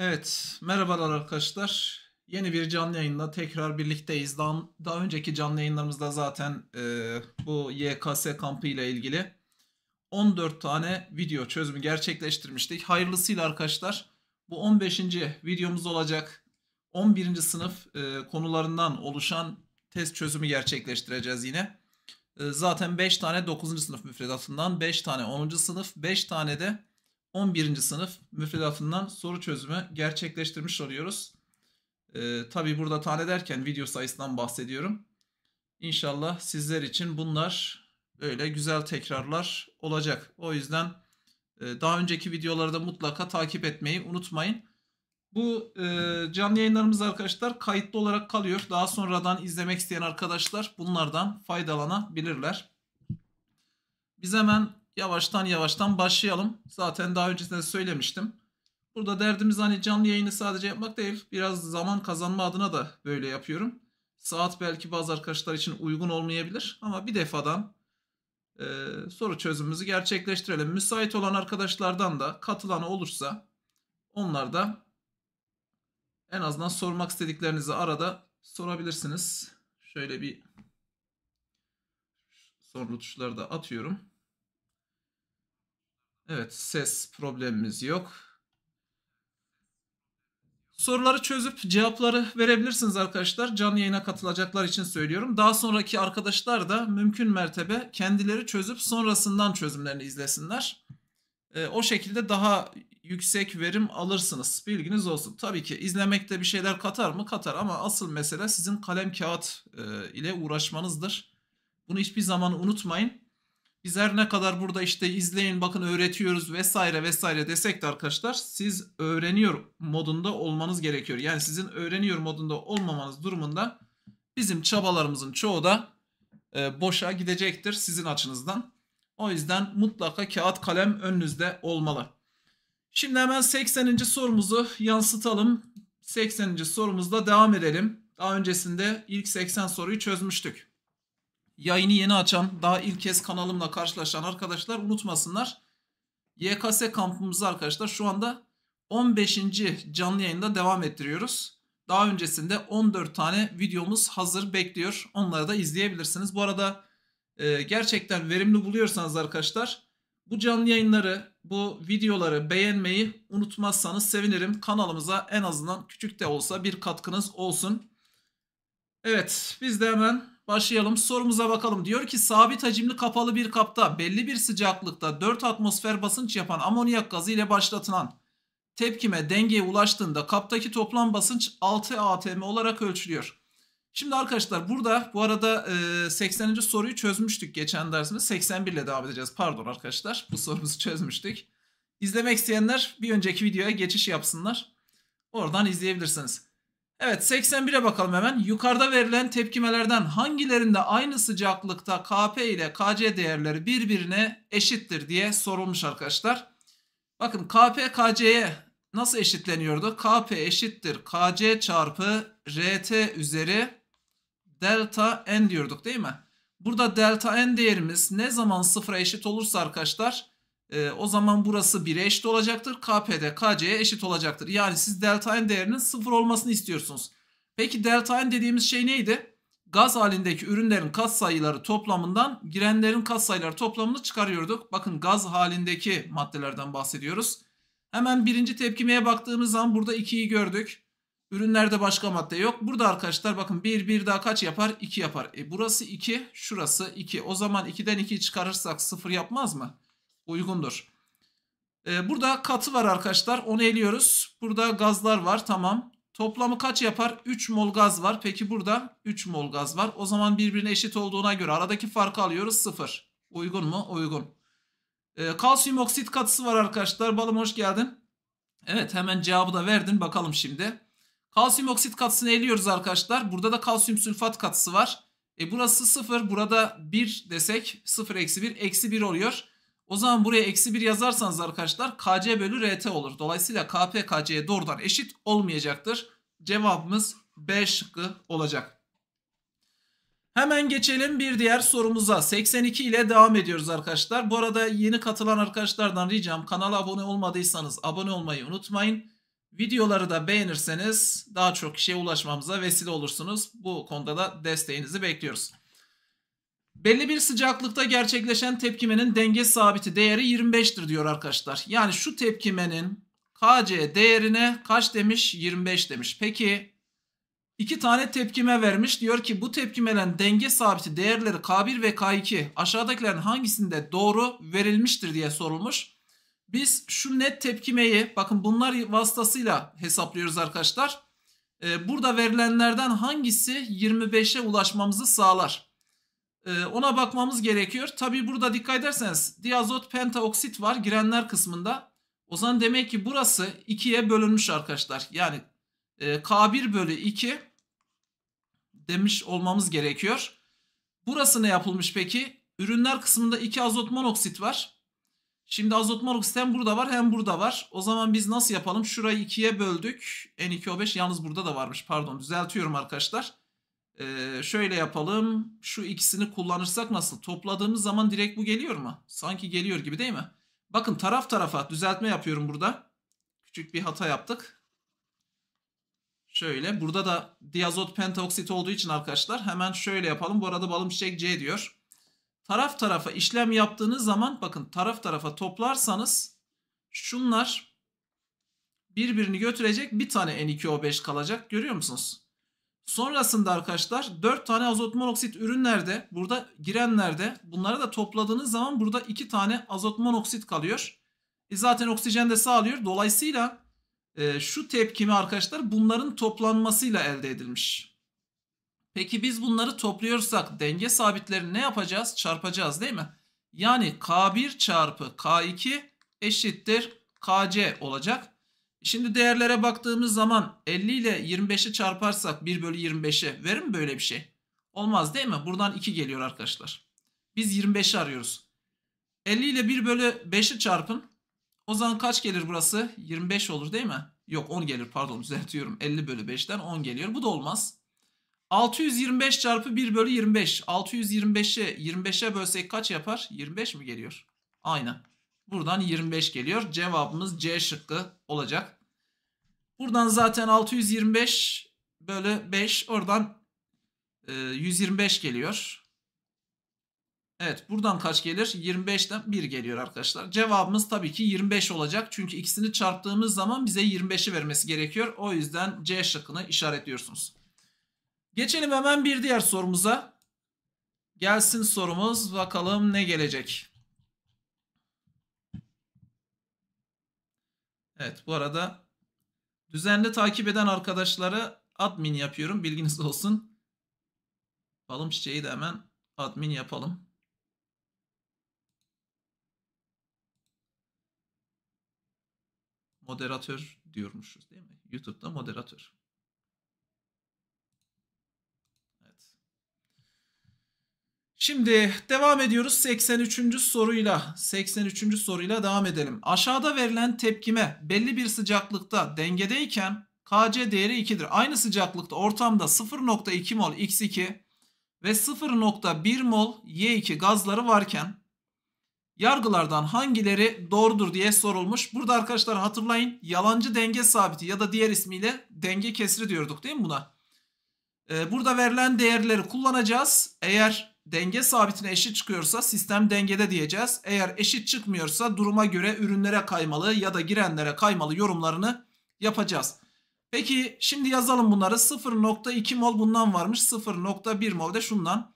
Evet, merhabalar arkadaşlar. Yeni bir canlı yayında tekrar birlikteyiz. Daha, daha önceki canlı yayınlarımızda zaten e, bu YKS kampı ile ilgili 14 tane video çözümü gerçekleştirmiştik. Hayırlısıyla arkadaşlar bu 15. videomuz olacak. 11. sınıf e, konularından oluşan test çözümü gerçekleştireceğiz yine. E, zaten 5 tane 9. sınıf müfredatından, 5 tane 10. sınıf, 5 tane de 11. sınıf müfredatından soru çözümü gerçekleştirmiş oluyoruz. Ee, Tabi burada tane derken video sayısından bahsediyorum. İnşallah sizler için bunlar böyle güzel tekrarlar olacak. O yüzden e, daha önceki videoları da mutlaka takip etmeyi unutmayın. Bu e, canlı yayınlarımız arkadaşlar kayıtlı olarak kalıyor. Daha sonradan izlemek isteyen arkadaşlar bunlardan faydalanabilirler. Biz hemen yavaştan yavaştan başlayalım. Zaten daha öncesinde söylemiştim. Burada derdimiz hani canlı yayını sadece yapmak değil. Biraz zaman kazanma adına da böyle yapıyorum. Saat belki bazı arkadaşlar için uygun olmayabilir. Ama bir defadan e, soru çözümümüzü gerçekleştirelim. Müsait olan arkadaşlardan da katılan olursa onlar da en azından sormak istediklerinizi arada sorabilirsiniz. Şöyle bir soru tuşları da atıyorum. Evet ses problemimiz yok. Soruları çözüp cevapları verebilirsiniz arkadaşlar. Canlı yayına katılacaklar için söylüyorum. Daha sonraki arkadaşlar da mümkün mertebe kendileri çözüp sonrasından çözümlerini izlesinler. E, o şekilde daha yüksek verim alırsınız. Bilginiz olsun. Tabii ki izlemekte bir şeyler katar mı? Katar ama asıl mesele sizin kalem kağıt e, ile uğraşmanızdır. Bunu hiçbir zaman unutmayın. Biz her ne kadar burada işte izleyin bakın öğretiyoruz vesaire vesaire desek de arkadaşlar siz öğreniyor modunda olmanız gerekiyor. Yani sizin öğreniyor modunda olmamanız durumunda bizim çabalarımızın çoğu da e, boşa gidecektir sizin açınızdan. O yüzden mutlaka kağıt kalem önünüzde olmalı. Şimdi hemen 80. sorumuzu yansıtalım. 80. sorumuzda devam edelim. Daha öncesinde ilk 80 soruyu çözmüştük yayını yeni açan, daha ilk kez kanalımla karşılaşan arkadaşlar unutmasınlar. YKS kampımızı arkadaşlar şu anda 15. canlı yayında devam ettiriyoruz. Daha öncesinde 14 tane videomuz hazır bekliyor. Onları da izleyebilirsiniz. Bu arada e, gerçekten verimli buluyorsanız arkadaşlar bu canlı yayınları, bu videoları beğenmeyi unutmazsanız sevinirim. Kanalımıza en azından küçük de olsa bir katkınız olsun. Evet biz de hemen Başlayalım sorumuza bakalım. Diyor ki sabit hacimli kapalı bir kapta belli bir sıcaklıkta 4 atmosfer basınç yapan amonyak gazı ile başlatılan tepkime dengeye ulaştığında kaptaki toplam basınç 6 atm olarak ölçülüyor. Şimdi arkadaşlar burada bu arada 80. E, soruyu çözmüştük geçen dersimiz 81 ile devam edeceğiz. Pardon arkadaşlar bu sorumuzu çözmüştük. İzlemek isteyenler bir önceki videoya geçiş yapsınlar. Oradan izleyebilirsiniz. Evet 81'e bakalım hemen. Yukarıda verilen tepkimelerden hangilerinde aynı sıcaklıkta Kp ile Kc değerleri birbirine eşittir diye sorulmuş arkadaşlar. Bakın Kp Kc'ye nasıl eşitleniyordu? Kp eşittir Kc çarpı Rt üzeri delta n diyorduk değil mi? Burada delta n değerimiz ne zaman sıfıra eşit olursa arkadaşlar e, o zaman burası 1'e eşit olacaktır. KP'de KC'ye eşit olacaktır. Yani siz delta N değerinin 0 olmasını istiyorsunuz. Peki delta N dediğimiz şey neydi? Gaz halindeki ürünlerin kat sayıları toplamından girenlerin kat sayıları toplamını çıkarıyorduk. Bakın gaz halindeki maddelerden bahsediyoruz. Hemen birinci tepkimeye baktığımız zaman burada 2'yi gördük. Ürünlerde başka madde yok. Burada arkadaşlar bakın 1 1 daha kaç yapar? 2 yapar. E burası 2, şurası 2. O zaman 2'den 2'yi çıkarırsak 0 yapmaz mı? uygundur. Ee, burada katı var arkadaşlar. Onu eliyoruz. Burada gazlar var. Tamam. Toplamı kaç yapar? 3 mol gaz var. Peki burada 3 mol gaz var. O zaman birbirine eşit olduğuna göre aradaki farkı alıyoruz 0. Uygun mu? Uygun. Ee, kalsiyum oksit katısı var arkadaşlar. Balım hoş geldin. Evet hemen cevabı da verdin. Bakalım şimdi. Kalsiyum oksit katısını eliyoruz arkadaşlar. Burada da kalsiyum sülfat katısı var. E burası 0. Burada 1 desek 0 eksi 1 eksi 1 oluyor. O zaman buraya eksi 1 yazarsanız arkadaşlar KC bölü RT olur. Dolayısıyla KP KC'ye doğrudan eşit olmayacaktır. Cevabımız B şıkkı olacak. Hemen geçelim bir diğer sorumuza. 82 ile devam ediyoruz arkadaşlar. Bu arada yeni katılan arkadaşlardan ricam kanala abone olmadıysanız abone olmayı unutmayın. Videoları da beğenirseniz daha çok kişiye ulaşmamıza vesile olursunuz. Bu konuda da desteğinizi bekliyoruz. Belli bir sıcaklıkta gerçekleşen tepkimenin denge sabiti değeri 25'tir diyor arkadaşlar. Yani şu tepkimenin KC değerine kaç demiş? 25 demiş. Peki iki tane tepkime vermiş. Diyor ki bu tepkimelerin denge sabiti değerleri K1 ve K2 aşağıdakilerin hangisinde doğru verilmiştir diye sorulmuş. Biz şu net tepkimeyi bakın bunlar vasıtasıyla hesaplıyoruz arkadaşlar. Ee, burada verilenlerden hangisi 25'e ulaşmamızı sağlar? Ee, ona bakmamız gerekiyor. Tabi burada dikkat ederseniz diazot pentaoksit var girenler kısmında. O zaman demek ki burası 2'ye bölünmüş arkadaşlar. Yani e, K1 bölü 2 demiş olmamız gerekiyor. Burası ne yapılmış peki? Ürünler kısmında 2 azot monoksit var. Şimdi azot monoksit hem burada var hem burada var. O zaman biz nasıl yapalım? Şurayı 2'ye böldük. N2O5 yalnız burada da varmış. Pardon düzeltiyorum arkadaşlar. Ee, şöyle yapalım. Şu ikisini kullanırsak nasıl? Topladığımız zaman direkt bu geliyor mu? Sanki geliyor gibi değil mi? Bakın taraf tarafa düzeltme yapıyorum burada. Küçük bir hata yaptık. Şöyle. Burada da diazot pentaoksit olduğu için arkadaşlar hemen şöyle yapalım. Bu arada balım çiçek C diyor. Taraf tarafa işlem yaptığınız zaman bakın taraf tarafa toplarsanız şunlar birbirini götürecek bir tane N2O5 kalacak. Görüyor musunuz? Sonrasında arkadaşlar 4 tane azot monoksit ürünlerde burada girenlerde bunları da topladığınız zaman burada 2 tane azot monoksit kalıyor. E zaten oksijen de sağlıyor. Dolayısıyla e, şu tepkimi arkadaşlar bunların toplanmasıyla elde edilmiş. Peki biz bunları topluyorsak denge sabitlerini ne yapacağız? Çarpacağız değil mi? Yani K1 çarpı K2 eşittir KC olacak. Şimdi değerlere baktığımız zaman 50 ile 25'i çarparsak 1 bölü 25'e verir mi böyle bir şey? Olmaz değil mi? Buradan 2 geliyor arkadaşlar. Biz 25'i arıyoruz. 50 ile 1 bölü 5'i çarpın. O zaman kaç gelir burası? 25 olur değil mi? Yok 10 gelir pardon düzeltiyorum. 50 bölü 5'ten 10 geliyor. Bu da olmaz. 625 çarpı 1 bölü 25. 625'i 25'e bölsek kaç yapar? 25 mi geliyor? Aynen. Buradan 25 geliyor. Cevabımız C şıkkı olacak. Buradan zaten 625 bölü 5 oradan e, 125 geliyor. Evet buradan kaç gelir? 25'ten 1 geliyor arkadaşlar. Cevabımız tabii ki 25 olacak. Çünkü ikisini çarptığımız zaman bize 25'i vermesi gerekiyor. O yüzden C şıkkını işaretliyorsunuz. Geçelim hemen bir diğer sorumuza. Gelsin sorumuz. Bakalım ne gelecek? Evet bu arada düzenli takip eden arkadaşlara admin yapıyorum. Bilginiz olsun. Balım çiçeği de hemen admin yapalım. Moderatör diyormuşuz değil mi? YouTube'da moderatör. Şimdi devam ediyoruz 83. soruyla. 83. soruyla devam edelim. Aşağıda verilen tepkime belli bir sıcaklıkta dengedeyken Kc değeri 2'dir. Aynı sıcaklıkta ortamda 0.2 mol x2 ve 0.1 mol y2 gazları varken yargılardan hangileri doğrudur diye sorulmuş. Burada arkadaşlar hatırlayın yalancı denge sabiti ya da diğer ismiyle denge kesri diyorduk değil mi buna? Ee, burada verilen değerleri kullanacağız. Eğer denge sabitine eşit çıkıyorsa sistem dengede diyeceğiz. Eğer eşit çıkmıyorsa duruma göre ürünlere kaymalı ya da girenlere kaymalı yorumlarını yapacağız. Peki şimdi yazalım bunları. 0.2 mol bundan varmış. 0.1 mol de şundan.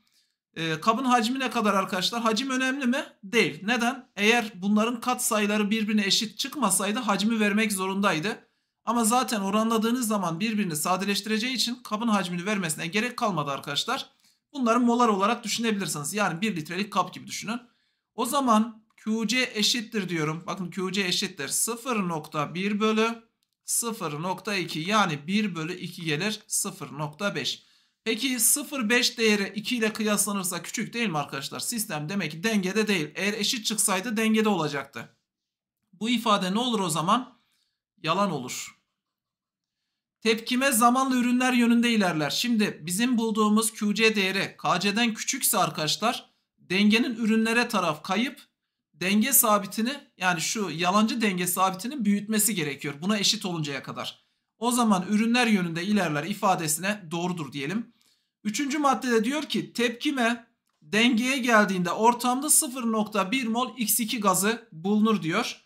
E, kabın hacmi ne kadar arkadaşlar? Hacim önemli mi? Değil. Neden? Eğer bunların kat sayıları birbirine eşit çıkmasaydı hacmi vermek zorundaydı. Ama zaten oranladığınız zaman birbirini sadeleştireceği için kabın hacmini vermesine gerek kalmadı arkadaşlar. Bunları molar olarak düşünebilirsiniz. Yani 1 litrelik kap gibi düşünün. O zaman QC eşittir diyorum. Bakın QC eşittir 0.1 bölü 0.2 yani 1 bölü 2 gelir 0.5. Peki 0.5 değeri 2 ile kıyaslanırsa küçük değil mi arkadaşlar? Sistem demek ki dengede değil. Eğer eşit çıksaydı dengede olacaktı. Bu ifade ne olur o zaman? Yalan olur. Tepkime zamanlı ürünler yönünde ilerler. Şimdi bizim bulduğumuz QC değeri KC'den küçükse arkadaşlar dengenin ürünlere taraf kayıp denge sabitini yani şu yalancı denge sabitinin büyütmesi gerekiyor. Buna eşit oluncaya kadar. O zaman ürünler yönünde ilerler ifadesine doğrudur diyelim. Üçüncü maddede diyor ki tepkime dengeye geldiğinde ortamda 0.1 mol X2 gazı bulunur diyor.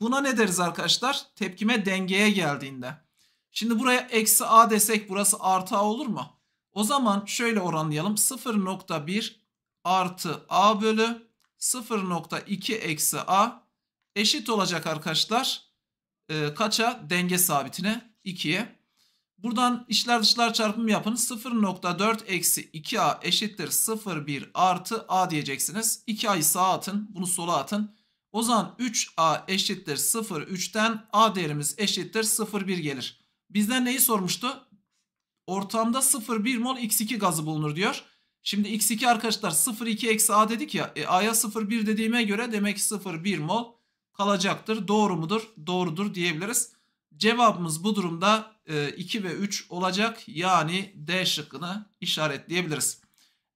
Buna ne deriz arkadaşlar? Tepkime dengeye geldiğinde. Şimdi buraya eksi a desek burası artı a olur mu? O zaman şöyle oranlayalım. 0.1 artı a bölü 0.2 eksi a eşit olacak arkadaşlar. E, kaça? Denge sabitine 2'ye. Buradan işler dışlar çarpımı yapın. 0.4 eksi 2a eşittir 0.1 artı a diyeceksiniz. 2a'yı sağa atın. Bunu sola atın. O zaman 3a eşittir 0.3'ten a değerimiz eşittir 0.1 gelir. Bizden neyi sormuştu? Ortamda 0,1 mol X2 gazı bulunur diyor. Şimdi X2 arkadaşlar 0,2 eksi A dedik ya. E, A'ya 0,1 dediğime göre demek 0,1 mol kalacaktır. Doğru mudur? Doğrudur diyebiliriz. Cevabımız bu durumda 2 e, ve 3 olacak. Yani D şıkkını işaretleyebiliriz.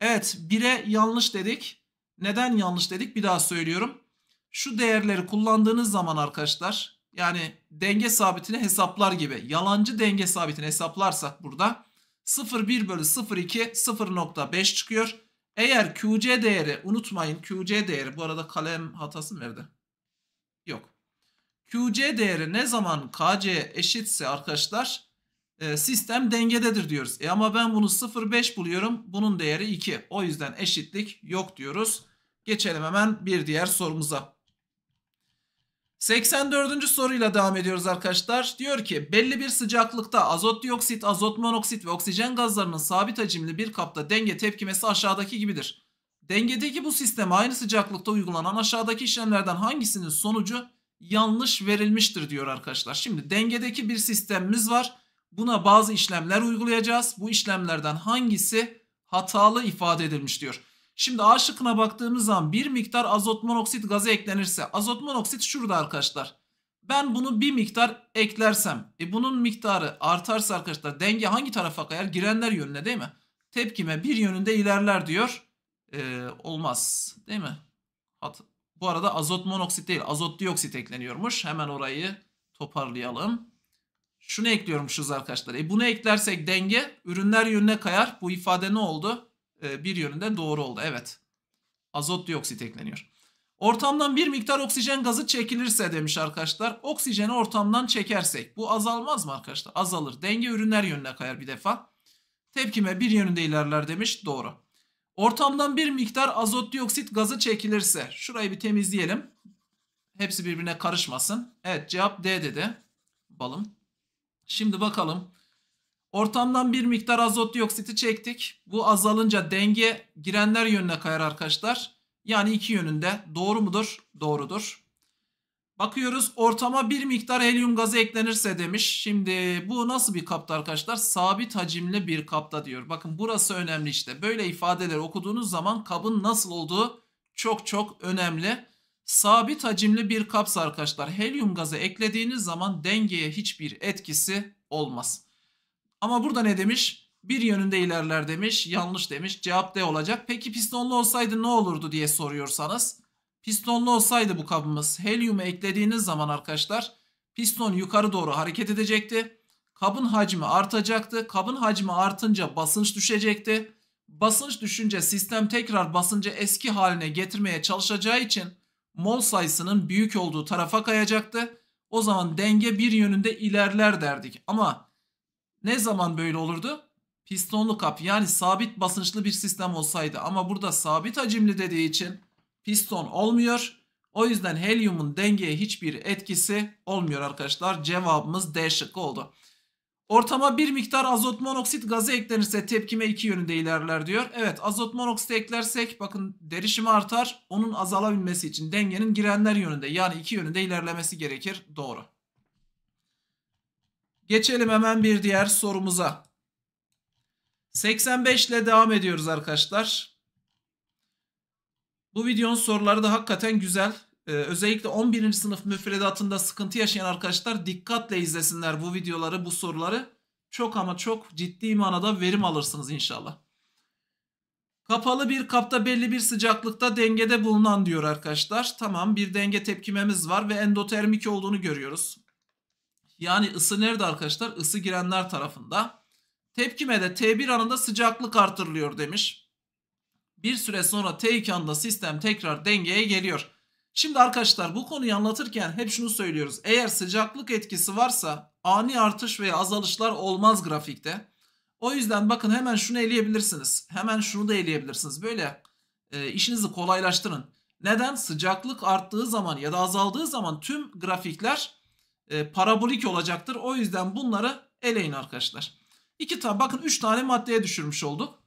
Evet 1'e yanlış dedik. Neden yanlış dedik bir daha söylüyorum. Şu değerleri kullandığınız zaman arkadaşlar yani denge sabitini hesaplar gibi yalancı denge sabitini hesaplarsak burada 0,1 bölü 0,2 0,5 çıkıyor. Eğer QC değeri unutmayın QC değeri bu arada kalem hatası mı verdi? Yok. QC değeri ne zaman KC eşitse arkadaşlar e, sistem dengededir diyoruz. E ama ben bunu 0,5 buluyorum. Bunun değeri 2. O yüzden eşitlik yok diyoruz. Geçelim hemen bir diğer sorumuza. 84. soruyla devam ediyoruz arkadaşlar. Diyor ki belli bir sıcaklıkta azot dioksit, azot monoksit ve oksijen gazlarının sabit hacimli bir kapta denge tepkimesi aşağıdaki gibidir. Dengedeki bu sistem aynı sıcaklıkta uygulanan aşağıdaki işlemlerden hangisinin sonucu yanlış verilmiştir diyor arkadaşlar. Şimdi dengedeki bir sistemimiz var. Buna bazı işlemler uygulayacağız. Bu işlemlerden hangisi hatalı ifade edilmiş diyor. Şimdi A şıkkına baktığımız zaman bir miktar azot monoksit gazı eklenirse azot monoksit şurada arkadaşlar. Ben bunu bir miktar eklersem e bunun miktarı artarsa arkadaşlar denge hangi tarafa kayar? Girenler yönüne değil mi? Tepkime bir yönünde ilerler diyor. Ee, olmaz değil mi? Hat Bu arada azot monoksit değil azot dioksit ekleniyormuş. Hemen orayı toparlayalım. Şunu ekliyormuşuz arkadaşlar. E bunu eklersek denge ürünler yönüne kayar. Bu ifade ne oldu? E, bir yönünden doğru oldu. Evet. Azot dioksit ekleniyor. Ortamdan bir miktar oksijen gazı çekilirse demiş arkadaşlar. Oksijeni ortamdan çekersek. Bu azalmaz mı arkadaşlar? Azalır. Denge ürünler yönüne kayar bir defa. Tepkime bir yönünde ilerler demiş. Doğru. Ortamdan bir miktar azot dioksit gazı çekilirse. Şurayı bir temizleyelim. Hepsi birbirine karışmasın. Evet cevap D dedi. Balım. Şimdi bakalım. Ortamdan bir miktar azot dioksiti çektik. Bu azalınca denge girenler yönüne kayar arkadaşlar. Yani iki yönünde. Doğru mudur? Doğrudur. Bakıyoruz ortama bir miktar helyum gazı eklenirse demiş. Şimdi bu nasıl bir kapta arkadaşlar? Sabit hacimli bir kapta diyor. Bakın burası önemli işte. Böyle ifadeler okuduğunuz zaman kabın nasıl olduğu çok çok önemli. Sabit hacimli bir kapsa arkadaşlar. Helyum gazı eklediğiniz zaman dengeye hiçbir etkisi olmaz. Ama burada ne demiş? Bir yönünde ilerler demiş. Yanlış demiş. Cevap D olacak. Peki pistonlu olsaydı ne olurdu diye soruyorsanız. Pistonlu olsaydı bu kabımız helyumu eklediğiniz zaman arkadaşlar piston yukarı doğru hareket edecekti. Kabın hacmi artacaktı. Kabın hacmi artınca basınç düşecekti. Basınç düşünce sistem tekrar basıncı eski haline getirmeye çalışacağı için mol sayısının büyük olduğu tarafa kayacaktı. O zaman denge bir yönünde ilerler derdik. Ama ne zaman böyle olurdu? Pistonlu kap yani sabit basınçlı bir sistem olsaydı ama burada sabit hacimli dediği için piston olmuyor. O yüzden helyumun dengeye hiçbir etkisi olmuyor arkadaşlar. Cevabımız D şıkkı oldu. Ortama bir miktar azot monoksit gazı eklenirse tepkime iki yönünde ilerler diyor. Evet azot monoksit eklersek bakın derişimi artar. Onun azalabilmesi için dengenin girenler yönünde yani iki yönünde ilerlemesi gerekir. Doğru. Geçelim hemen bir diğer sorumuza. 85 ile devam ediyoruz arkadaşlar. Bu videonun soruları da hakikaten güzel. Ee, özellikle 11. sınıf müfredatında sıkıntı yaşayan arkadaşlar dikkatle izlesinler bu videoları, bu soruları. Çok ama çok ciddi manada verim alırsınız inşallah. Kapalı bir kapta belli bir sıcaklıkta dengede bulunan diyor arkadaşlar. Tamam bir denge tepkimemiz var ve endotermik olduğunu görüyoruz. Yani ısı nerede arkadaşlar? Isı girenler tarafında. Tepkime de T1 anında sıcaklık artırılıyor demiş. Bir süre sonra T2 anında sistem tekrar dengeye geliyor. Şimdi arkadaşlar bu konuyu anlatırken hep şunu söylüyoruz. Eğer sıcaklık etkisi varsa ani artış veya azalışlar olmaz grafikte. O yüzden bakın hemen şunu eleyebilirsiniz. Hemen şunu da eleyebilirsiniz. Böyle e, işinizi kolaylaştırın. Neden? Sıcaklık arttığı zaman ya da azaldığı zaman tüm grafikler e, parabolik olacaktır. O yüzden bunları eleyin arkadaşlar. İki tane bakın 3 tane maddeye düşürmüş olduk.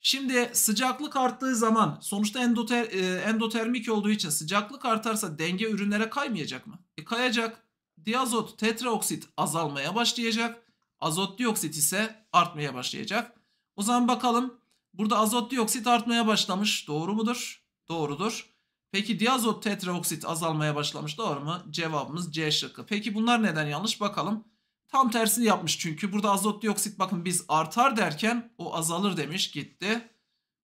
Şimdi sıcaklık arttığı zaman sonuçta endoter, e, endotermik olduğu için sıcaklık artarsa denge ürünlere kaymayacak mı? E, kayacak. Diazot tetraoksit azalmaya başlayacak. Azot dioksit ise artmaya başlayacak. O zaman bakalım burada azot dioksit artmaya başlamış. Doğru mudur? Doğrudur. Peki diazot tetraoksit azalmaya başlamış doğru mu? Cevabımız C şıkkı. Peki bunlar neden yanlış bakalım. Tam tersini yapmış çünkü burada azot dioksit bakın biz artar derken o azalır demiş gitti.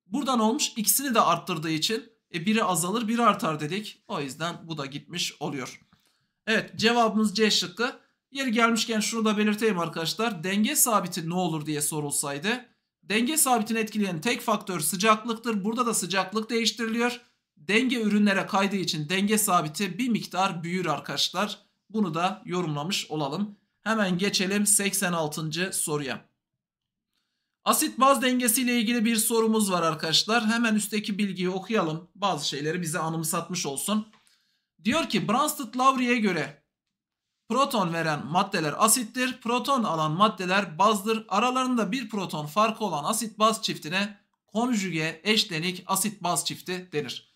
Buradan olmuş ikisini de arttırdığı için e, biri azalır biri artar dedik. O yüzden bu da gitmiş oluyor. Evet cevabımız C şıkkı. Yeri gelmişken şunu da belirteyim arkadaşlar. Denge sabiti ne olur diye sorulsaydı. Denge sabitini etkileyen tek faktör sıcaklıktır. Burada da sıcaklık değiştiriliyor denge ürünlere kaydığı için denge sabiti bir miktar büyür arkadaşlar. Bunu da yorumlamış olalım. Hemen geçelim 86. soruya. Asit baz dengesi ile ilgili bir sorumuz var arkadaşlar. Hemen üstteki bilgiyi okuyalım. Bazı şeyleri bize anımsatmış olsun. Diyor ki Bronsted-Lowry'e göre proton veren maddeler asittir. Proton alan maddeler bazdır. Aralarında bir proton farkı olan asit baz çiftine konjüge eşlenik asit baz çifti denir.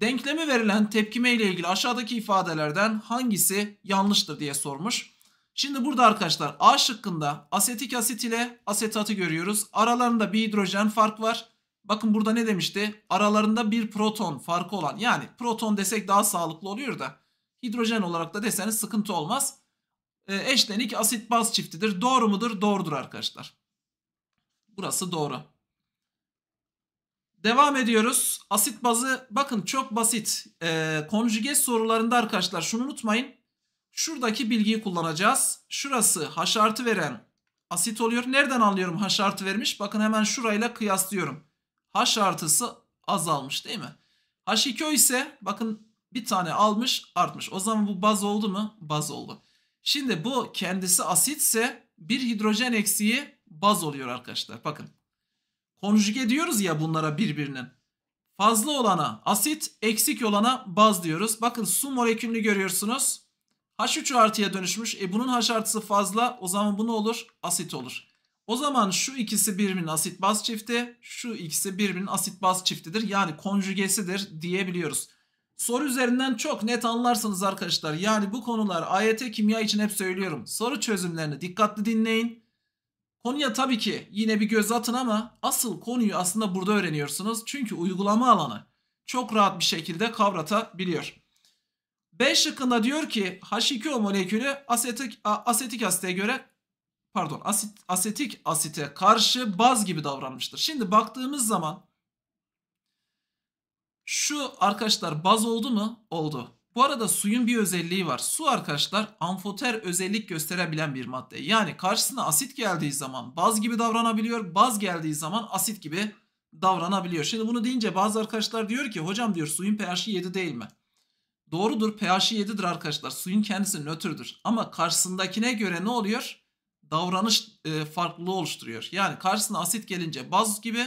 Denkleme verilen tepkime ile ilgili aşağıdaki ifadelerden hangisi yanlıştır diye sormuş. Şimdi burada arkadaşlar A şıkkında asetik asit ile asetatı görüyoruz. Aralarında bir hidrojen fark var. Bakın burada ne demişti? Aralarında bir proton farkı olan yani proton desek daha sağlıklı oluyor da hidrojen olarak da deseniz sıkıntı olmaz. E, eşlenik asit baz çiftidir. Doğru mudur? Doğrudur arkadaşlar. Burası doğru. Devam ediyoruz. Asit bazı bakın çok basit. Ee, konjuges sorularında arkadaşlar şunu unutmayın. Şuradaki bilgiyi kullanacağız. Şurası H artı veren asit oluyor. Nereden anlıyorum H artı vermiş? Bakın hemen şurayla kıyaslıyorum. H artısı azalmış değil mi? H2O ise bakın bir tane almış artmış. O zaman bu baz oldu mu? Baz oldu. Şimdi bu kendisi asitse bir hidrojen eksiği baz oluyor arkadaşlar. Bakın Konjüge diyoruz ya bunlara birbirinin. Fazla olana asit, eksik olana baz diyoruz. Bakın su molekülünü görüyorsunuz. H3 artıya dönüşmüş. E bunun H artısı fazla. O zaman bu ne olur? Asit olur. O zaman şu ikisi birbirinin asit baz çifti, şu ikisi birbirinin asit baz çiftidir. Yani konjugesidir diyebiliyoruz. Soru üzerinden çok net anlarsınız arkadaşlar. Yani bu konular AYT kimya için hep söylüyorum. Soru çözümlerini dikkatli dinleyin. Konuya tabii ki yine bir göz atın ama asıl konuyu aslında burada öğreniyorsunuz. Çünkü uygulama alanı çok rahat bir şekilde kavratabiliyor. B şıkkında diyor ki H2O molekülü asetik, asetik asite göre pardon asit, asetik asite karşı baz gibi davranmıştır. Şimdi baktığımız zaman şu arkadaşlar baz oldu mu? Oldu. Bu arada suyun bir özelliği var. Su arkadaşlar amfoter özellik gösterebilen bir madde. Yani karşısına asit geldiği zaman baz gibi davranabiliyor. Baz geldiği zaman asit gibi davranabiliyor. Şimdi bunu deyince bazı arkadaşlar diyor ki hocam diyor suyun pH'i 7 değil mi? Doğrudur pH'i 7'dir arkadaşlar. Suyun kendisi nötrdür. Ama karşısındakine göre ne oluyor? Davranış e, farklılığı oluşturuyor. Yani karşısına asit gelince baz gibi,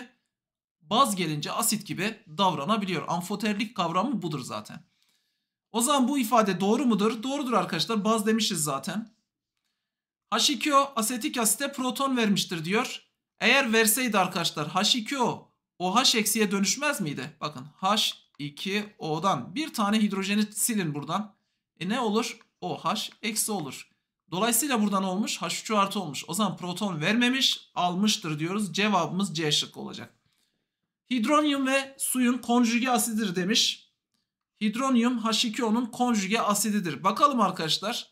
baz gelince asit gibi davranabiliyor. Amfoterlik kavramı budur zaten. O zaman bu ifade doğru mudur? Doğrudur arkadaşlar. Baz demişiz zaten. H2O asetik asite proton vermiştir diyor. Eğer verseydi arkadaşlar H2O OH eksiye dönüşmez miydi? Bakın H2O'dan bir tane hidrojeni silin buradan. E ne olur? OH eksi olur. Dolayısıyla buradan olmuş H3 artı olmuş. O zaman proton vermemiş almıştır diyoruz. Cevabımız C şıkkı olacak. Hidronyum ve suyun konjüge asidir demiş. Hidronyum H2O'nun konjüge asididir. Bakalım arkadaşlar.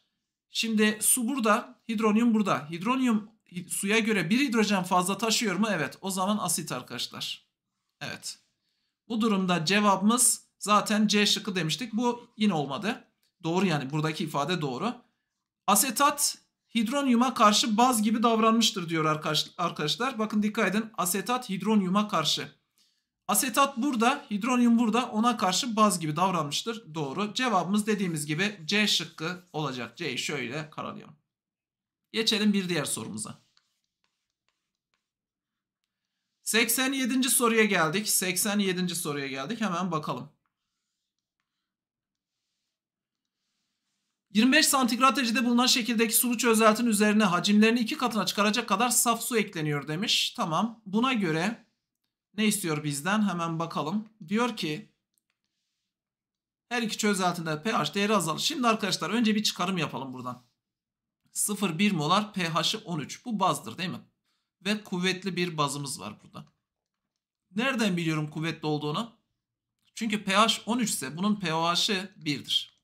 Şimdi su burada, hidronyum burada. Hidronyum suya göre bir hidrojen fazla taşıyor mu? Evet. O zaman asit arkadaşlar. Evet. Bu durumda cevabımız zaten C şıkkı demiştik. Bu yine olmadı. Doğru yani buradaki ifade doğru. Asetat hidronyuma karşı baz gibi davranmıştır diyor arkadaşlar. Bakın dikkat edin. Asetat hidronyuma karşı. Asetat burada, hidronyum burada ona karşı baz gibi davranmıştır. Doğru. Cevabımız dediğimiz gibi C şıkkı olacak. C'yi şöyle karalıyorum. Geçelim bir diğer sorumuza. 87. soruya geldik. 87. soruya geldik. Hemen bakalım. 25 santigrat derecede bulunan şekildeki sulu çözeltinin üzerine hacimlerini iki katına çıkaracak kadar saf su ekleniyor demiş. Tamam. Buna göre ne istiyor bizden? Hemen bakalım. Diyor ki her iki çözeltinde pH değeri azalır. Şimdi arkadaşlar önce bir çıkarım yapalım buradan. 0,1 molar pH'i 13. Bu bazdır değil mi? Ve kuvvetli bir bazımız var burada. Nereden biliyorum kuvvetli olduğunu? Çünkü pH 13 ise bunun pH'i 1'dir.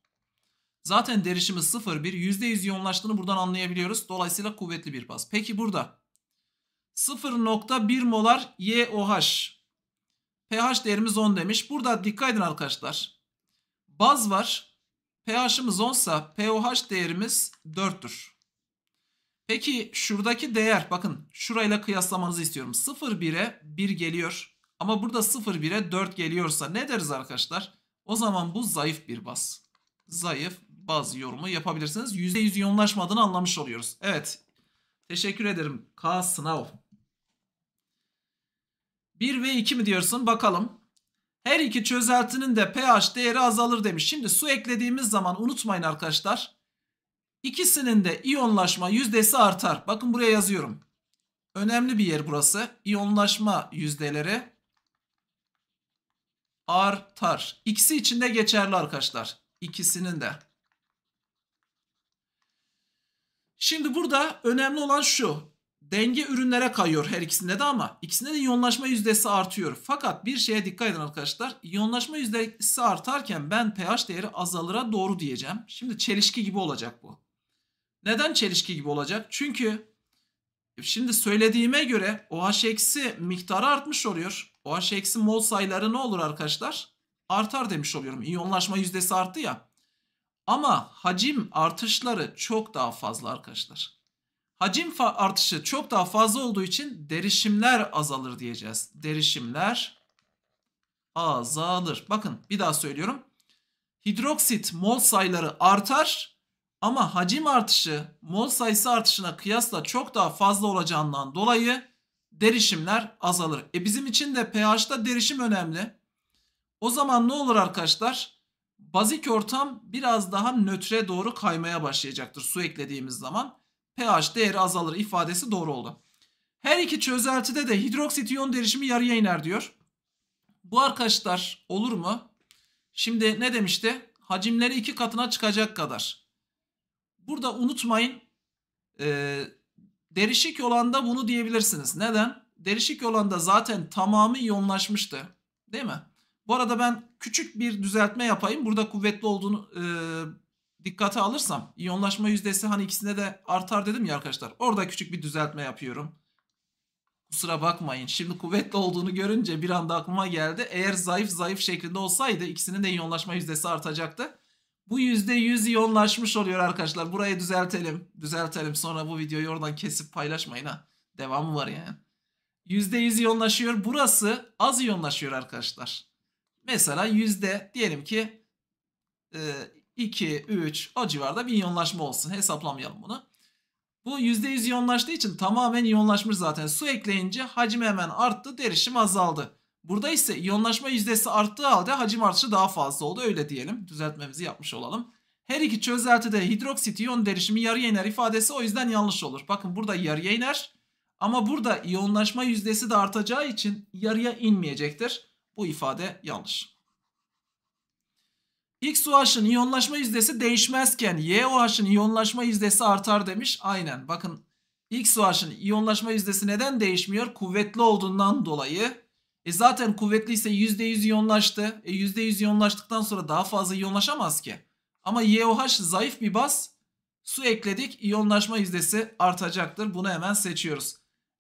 Zaten derişimi 0,1 %100 yoğunlaştığını buradan anlayabiliyoruz. Dolayısıyla kuvvetli bir baz. Peki burada 0.1 molar YOH. pH değerimiz 10 demiş. Burada dikkat edin arkadaşlar. Baz var. pH'imiz 10 sa pOH değerimiz 4'tür. Peki şuradaki değer bakın şurayla kıyaslamanızı istiyorum. 0.1'e 1 geliyor ama burada 0.1'e 4 geliyorsa ne deriz arkadaşlar? O zaman bu zayıf bir baz. Zayıf baz yorumu yapabilirsiniz. %100 yoğunlaşmadığını anlamış oluyoruz. Evet. Teşekkür ederim K sınav. 1 ve 2 mi diyorsun bakalım. Her iki çözeltinin de pH değeri azalır demiş. Şimdi su eklediğimiz zaman unutmayın arkadaşlar. İkisinin de iyonlaşma yüzdesi artar. Bakın buraya yazıyorum. Önemli bir yer burası. İyonlaşma yüzdeleri artar. İkisi için de geçerli arkadaşlar. İkisinin de. Şimdi burada önemli olan şu denge ürünlere kayıyor her ikisinde de ama ikisinde de iyonlaşma yüzdesi artıyor. Fakat bir şeye dikkat edin arkadaşlar. İyonlaşma yüzdesi artarken ben pH değeri azalıra doğru diyeceğim. Şimdi çelişki gibi olacak bu. Neden çelişki gibi olacak? Çünkü şimdi söylediğime göre OH eksi miktarı artmış oluyor. OH eksi mol sayıları ne olur arkadaşlar? Artar demiş oluyorum. İyonlaşma yüzdesi arttı ya. Ama hacim artışları çok daha fazla arkadaşlar hacim artışı çok daha fazla olduğu için derişimler azalır diyeceğiz. Derişimler azalır. Bakın bir daha söylüyorum. Hidroksit mol sayıları artar ama hacim artışı mol sayısı artışına kıyasla çok daha fazla olacağından dolayı derişimler azalır. E bizim için de pH'da derişim önemli. O zaman ne olur arkadaşlar? Bazik ortam biraz daha nötre doğru kaymaya başlayacaktır su eklediğimiz zaman pH değeri azalır ifadesi doğru oldu. Her iki çözeltide de hidroksit iyon derişimi yarıya iner diyor. Bu arkadaşlar olur mu? Şimdi ne demişti? Hacimleri iki katına çıkacak kadar. Burada unutmayın e, derişik olanda bunu diyebilirsiniz. Neden? Derişik olanda zaten tamamı iyonlaşmıştı. Değil mi? Bu arada ben küçük bir düzeltme yapayım. Burada kuvvetli olduğunu e, dikkate alırsam iyonlaşma yüzdesi hani ikisinde de artar dedim ya arkadaşlar. Orada küçük bir düzeltme yapıyorum. Kusura bakmayın. Şimdi kuvvetli olduğunu görünce bir anda aklıma geldi. Eğer zayıf zayıf şeklinde olsaydı ikisinin de iyonlaşma yüzdesi artacaktı. Bu yüzde yüz iyonlaşmış oluyor arkadaşlar. Burayı düzeltelim. Düzeltelim. Sonra bu videoyu oradan kesip paylaşmayın ha. Devamı var yani. yüzde yüz iyonlaşıyor. Burası az iyonlaşıyor arkadaşlar. Mesela yüzde diyelim ki e, 2, 3 o civarda bir iyonlaşma olsun. Hesaplamayalım bunu. Bu %100 iyonlaştığı için tamamen iyonlaşmış zaten. Su ekleyince hacim hemen arttı, derişim azaldı. Burada ise iyonlaşma yüzdesi arttığı halde hacim artışı daha fazla oldu öyle diyelim. Düzeltmemizi yapmış olalım. Her iki çözeltide hidroksit iyon derişimi yarıya iner ifadesi o yüzden yanlış olur. Bakın burada yarıya iner ama burada iyonlaşma yüzdesi de artacağı için yarıya inmeyecektir. Bu ifade yanlış. X XOH'ın iyonlaşma yüzdesi değişmezken Y YOH'ın iyonlaşma yüzdesi artar demiş. Aynen bakın X XOH'ın iyonlaşma yüzdesi neden değişmiyor? Kuvvetli olduğundan dolayı. E zaten kuvvetliyse %100 iyonlaştı. E %100 iyonlaştıktan sonra daha fazla iyonlaşamaz ki. Ama Y YOH zayıf bir baz. Su ekledik iyonlaşma yüzdesi artacaktır. Bunu hemen seçiyoruz.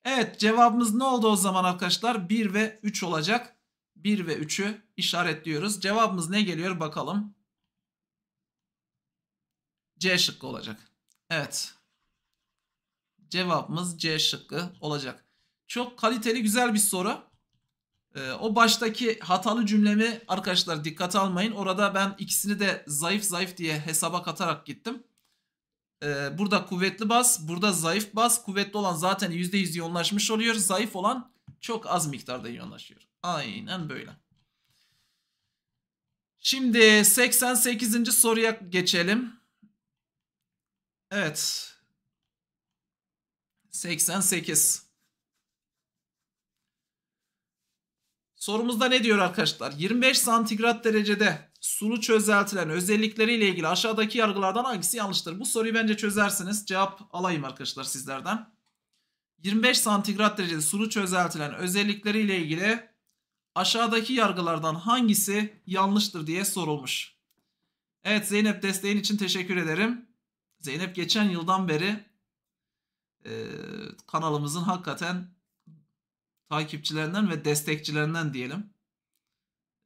Evet cevabımız ne oldu o zaman arkadaşlar? 1 ve 3 olacak. 1 ve 3'ü işaretliyoruz. Cevabımız ne geliyor bakalım. C şıkkı olacak. Evet. Cevabımız C şıkkı olacak. Çok kaliteli güzel bir soru. Ee, o baştaki hatalı cümlemi arkadaşlar dikkate almayın. Orada ben ikisini de zayıf zayıf diye hesaba katarak gittim. Ee, burada kuvvetli bas, burada zayıf bas. Kuvvetli olan zaten %100 yoğunlaşmış oluyor. Zayıf olan çok az miktarda yoğunlaşıyor. Aynen böyle. Şimdi 88. soruya geçelim. Evet. 88. Sorumuzda ne diyor arkadaşlar? 25 santigrat derecede sulu çözeltilen özellikleriyle ilgili aşağıdaki yargılardan hangisi yanlıştır? Bu soruyu bence çözersiniz. Cevap alayım arkadaşlar sizlerden. 25 santigrat derecede sulu çözeltilen özellikleriyle ilgili aşağıdaki yargılardan hangisi yanlıştır diye sorulmuş. Evet Zeynep desteğin için teşekkür ederim. Zeynep geçen yıldan beri e, kanalımızın hakikaten takipçilerinden ve destekçilerinden diyelim.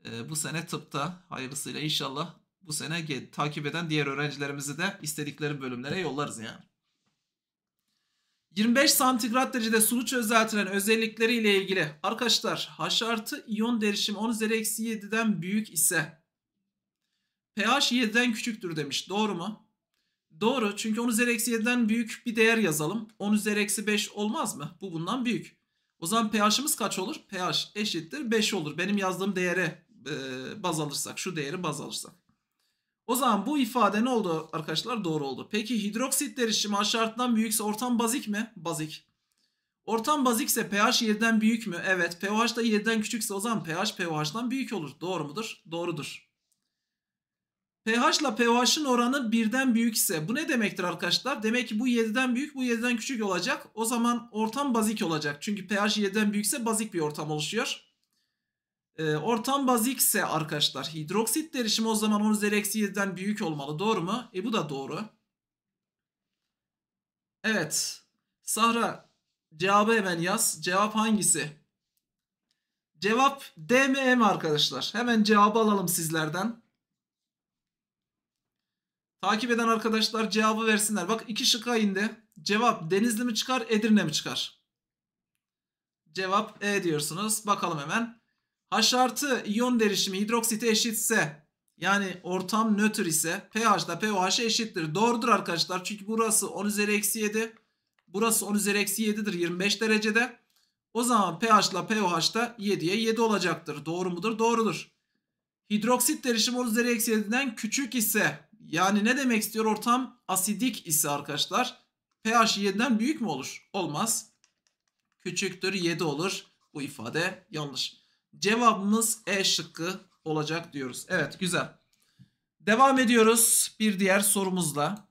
E, bu sene tıpta hayırlısıyla inşallah bu sene takip eden diğer öğrencilerimizi de istedikleri bölümlere yollarız yani. 25 santigrat derecede sulu çözeltilen özellikleri ile ilgili arkadaşlar H artı iyon derişim 10 üzeri eksi 7'den büyük ise pH 7'den küçüktür demiş. Doğru mu? Doğru çünkü 10 üzeri eksi 7'den büyük bir değer yazalım. 10 üzeri eksi 5 olmaz mı? Bu bundan büyük. O zaman pH'ımız kaç olur? pH eşittir 5 olur. Benim yazdığım değere e, baz alırsak, şu değeri baz alırsak. O zaman bu ifade ne oldu arkadaşlar? Doğru oldu. Peki hidroksit derişimi aşağıdan büyükse ortam bazik mi? Bazik. Ortam bazikse pH 7'den büyük mü? Evet. pOH da 7'den küçükse o zaman pH pOH'dan büyük olur. Doğru mudur? Doğrudur pH ile pH'ın oranı birden büyük ise bu ne demektir arkadaşlar? Demek ki bu 7'den büyük bu 7'den küçük olacak. O zaman ortam bazik olacak. Çünkü pH 7'den büyükse bazik bir ortam oluşuyor. E, ortam bazikse arkadaşlar hidroksit derişimi o zaman 10 üzeri eksi 7'den büyük olmalı. Doğru mu? E bu da doğru. Evet. Sahra cevabı hemen yaz. Cevap hangisi? Cevap D mi M arkadaşlar? Hemen cevabı alalım sizlerden. Takip eden arkadaşlar cevabı versinler. Bak iki şıkka indi. Cevap Denizli mi çıkar Edirne mi çıkar? Cevap E diyorsunuz. Bakalım hemen. H artı iyon derişimi hidroksite eşitse yani ortam nötr ise pH'da pOH eşittir. Doğrudur arkadaşlar. Çünkü burası 10 üzeri eksi 7. Burası 10 üzeri eksi 7'dir 25 derecede. O zaman pH ile pOH da 7'ye 7 olacaktır. Doğru mudur? Doğrudur. Hidroksit derişimi 10 üzeri eksi 7'den küçük ise yani ne demek istiyor ortam? Asidik ise arkadaşlar pH 7'den büyük mü olur? Olmaz. Küçüktür 7 olur. Bu ifade yanlış. Cevabımız E şıkkı olacak diyoruz. Evet güzel. Devam ediyoruz bir diğer sorumuzla.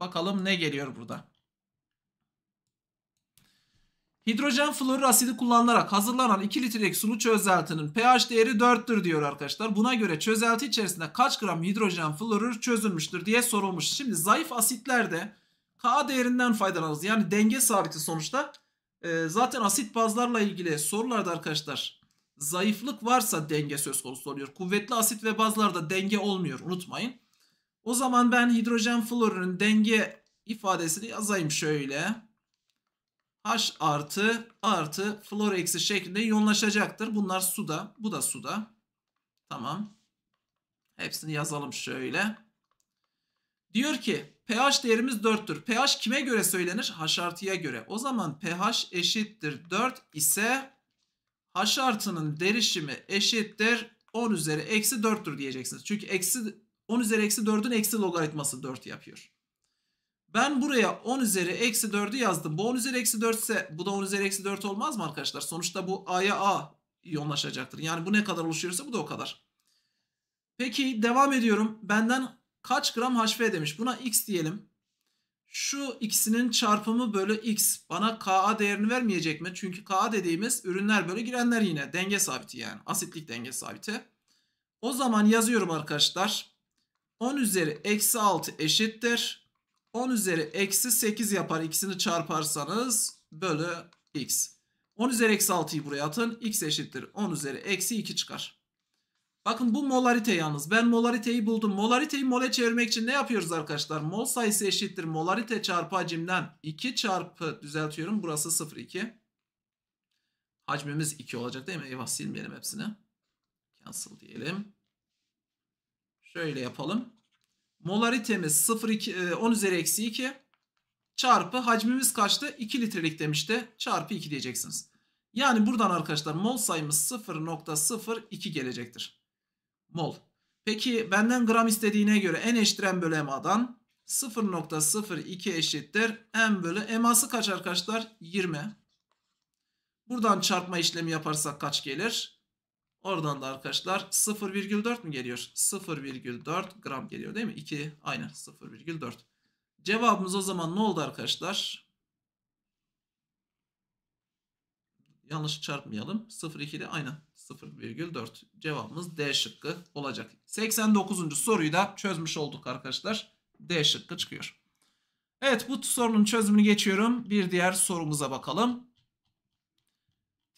Bakalım ne geliyor burada. Hidrojen florür asidi kullanılarak hazırlanan 2 litrelik sulu çözeltinin pH değeri 4'tür diyor arkadaşlar. Buna göre çözelti içerisinde kaç gram hidrojen florür çözülmüştür diye sorulmuş. Şimdi zayıf asitlerde K değerinden faydalanırız. Yani denge sabiti sonuçta. E, zaten asit bazlarla ilgili sorularda arkadaşlar zayıflık varsa denge söz konusu oluyor. Kuvvetli asit ve bazlarda denge olmuyor unutmayın. O zaman ben hidrojen florürün denge ifadesini yazayım şöyle. H artı artı flor eksi şeklinde yoğunlaşacaktır. Bunlar suda. Bu da suda. Tamam. Hepsini yazalım şöyle. Diyor ki pH değerimiz 4'tür. pH kime göre söylenir? H artıya göre. O zaman pH eşittir 4 ise H artının derişimi eşittir 10 üzeri eksi 4'tür diyeceksiniz. Çünkü eksi 10 üzeri eksi 4'ün eksi logaritması 4 yapıyor. Ben buraya 10 üzeri eksi 4'ü yazdım. Bu 10 üzeri eksi 4 ise bu da 10 üzeri eksi 4 olmaz mı arkadaşlar? Sonuçta bu A'ya A yoğunlaşacaktır. Yani bu ne kadar oluşuyorsa bu da o kadar. Peki devam ediyorum. Benden kaç gram HV demiş. Buna X diyelim. Şu ikisinin çarpımı bölü X bana Ka değerini vermeyecek mi? Çünkü Ka dediğimiz ürünler bölü girenler yine. Denge sabiti yani. Asitlik denge sabiti. O zaman yazıyorum arkadaşlar. 10 üzeri eksi 6 eşittir. 10 üzeri eksi 8 yapar ikisini çarparsanız bölü x. 10 üzeri eksi 6'yı buraya atın. x eşittir 10 üzeri eksi 2 çıkar. Bakın bu molarite yalnız. Ben molariteyi buldum. Molariteyi mole çevirmek için ne yapıyoruz arkadaşlar? Mol sayısı eşittir. Molarite çarpı hacimden 2 çarpı düzeltiyorum. Burası 0,2. Hacmimiz 2 olacak değil mi? Eyvah silmeyelim hepsini. Cancel diyelim. Şöyle yapalım molaritemiz 0,2 10 e, üzeri eksi 2 çarpı hacmimiz kaçtı? 2 litrelik demişti. Çarpı 2 diyeceksiniz. Yani buradan arkadaşlar mol sayımız 0.02 gelecektir. Mol. Peki benden gram istediğine göre en eşittir m bölü ma'dan 0.02 eşittir m bölü ma'sı kaç arkadaşlar? 20. Buradan çarpma işlemi yaparsak kaç gelir? Oradan da arkadaşlar 0,4 mi geliyor? 0,4 gram geliyor değil mi? 2 aynen 0,4. Cevabımız o zaman ne oldu arkadaşlar? Yanlış çarpmayalım. 0,2 ile aynen 0,4. Cevabımız D şıkkı olacak. 89. soruyu da çözmüş olduk arkadaşlar. D şıkkı çıkıyor. Evet bu sorunun çözümünü geçiyorum. Bir diğer sorumuza bakalım.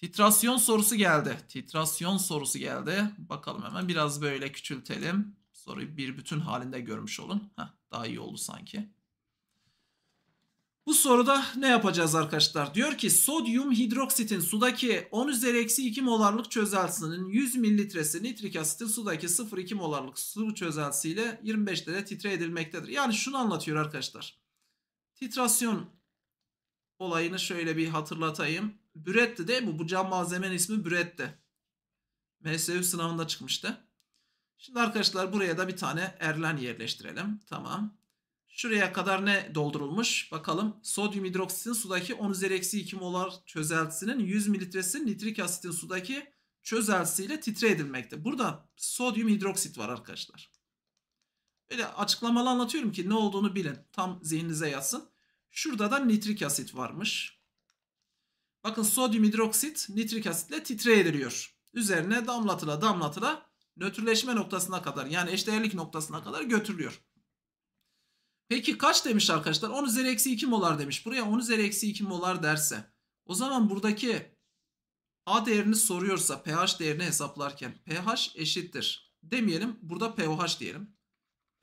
Titrasyon sorusu geldi. Titrasyon sorusu geldi. Bakalım hemen biraz böyle küçültelim. Soruyu bir bütün halinde görmüş olun. Heh, daha iyi oldu sanki. Bu soruda ne yapacağız arkadaşlar? Diyor ki sodyum hidroksitin sudaki 10 üzeri eksi 2 molarlık çözeltisinin 100 mililitresi nitrik asitin sudaki 0,2 molarlık su çözeltisiyle 25 derece titre edilmektedir. Yani şunu anlatıyor arkadaşlar. Titrasyon olayını şöyle bir hatırlatayım. Bürette değil mi? Bu cam malzemenin ismi bürette. MSU sınavında çıkmıştı. Şimdi arkadaşlar buraya da bir tane erlen yerleştirelim. Tamam. Şuraya kadar ne doldurulmuş? Bakalım. Sodyum hidroksitin sudaki 10 üzeri eksi 2 molar çözeltisinin 100 mililitresi nitrik asitin sudaki çözeltisiyle titre edilmekte. Burada sodyum hidroksit var arkadaşlar. Böyle açıklamalı anlatıyorum ki ne olduğunu bilin. Tam zihninize yatsın. Şurada da nitrik asit varmış. Bakın sodyum hidroksit nitrik asitle titreyediriyor. Üzerine damlatıla damlatıla nötrleşme noktasına kadar yani eşdeğerlik noktasına kadar götürülüyor. Peki kaç demiş arkadaşlar? 10 üzeri eksi 2 molar demiş. Buraya 10 üzeri eksi 2 molar derse o zaman buradaki A değerini soruyorsa pH değerini hesaplarken pH eşittir. Demeyelim burada pOH diyelim.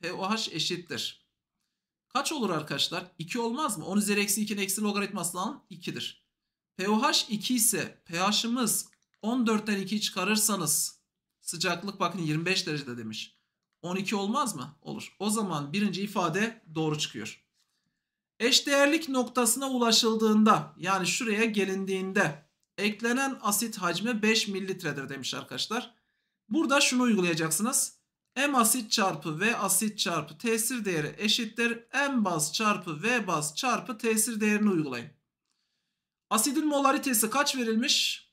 pOH eşittir. Kaç olur arkadaşlar? 2 olmaz mı? 10 üzeri eksi 2'nin eksi logaritması alan 2'dir pOH 2 ise pH'ımız 14'ten 2 çıkarırsanız sıcaklık bakın 25 derecede demiş. 12 olmaz mı? Olur. O zaman birinci ifade doğru çıkıyor. Eşdeğerlik noktasına ulaşıldığında yani şuraya gelindiğinde eklenen asit hacmi 5 mililitredir demiş arkadaşlar. Burada şunu uygulayacaksınız. M asit çarpı V asit çarpı tesir değeri eşittir. M baz çarpı V baz çarpı tesir değerini uygulayın. Asidin molaritesi kaç verilmiş?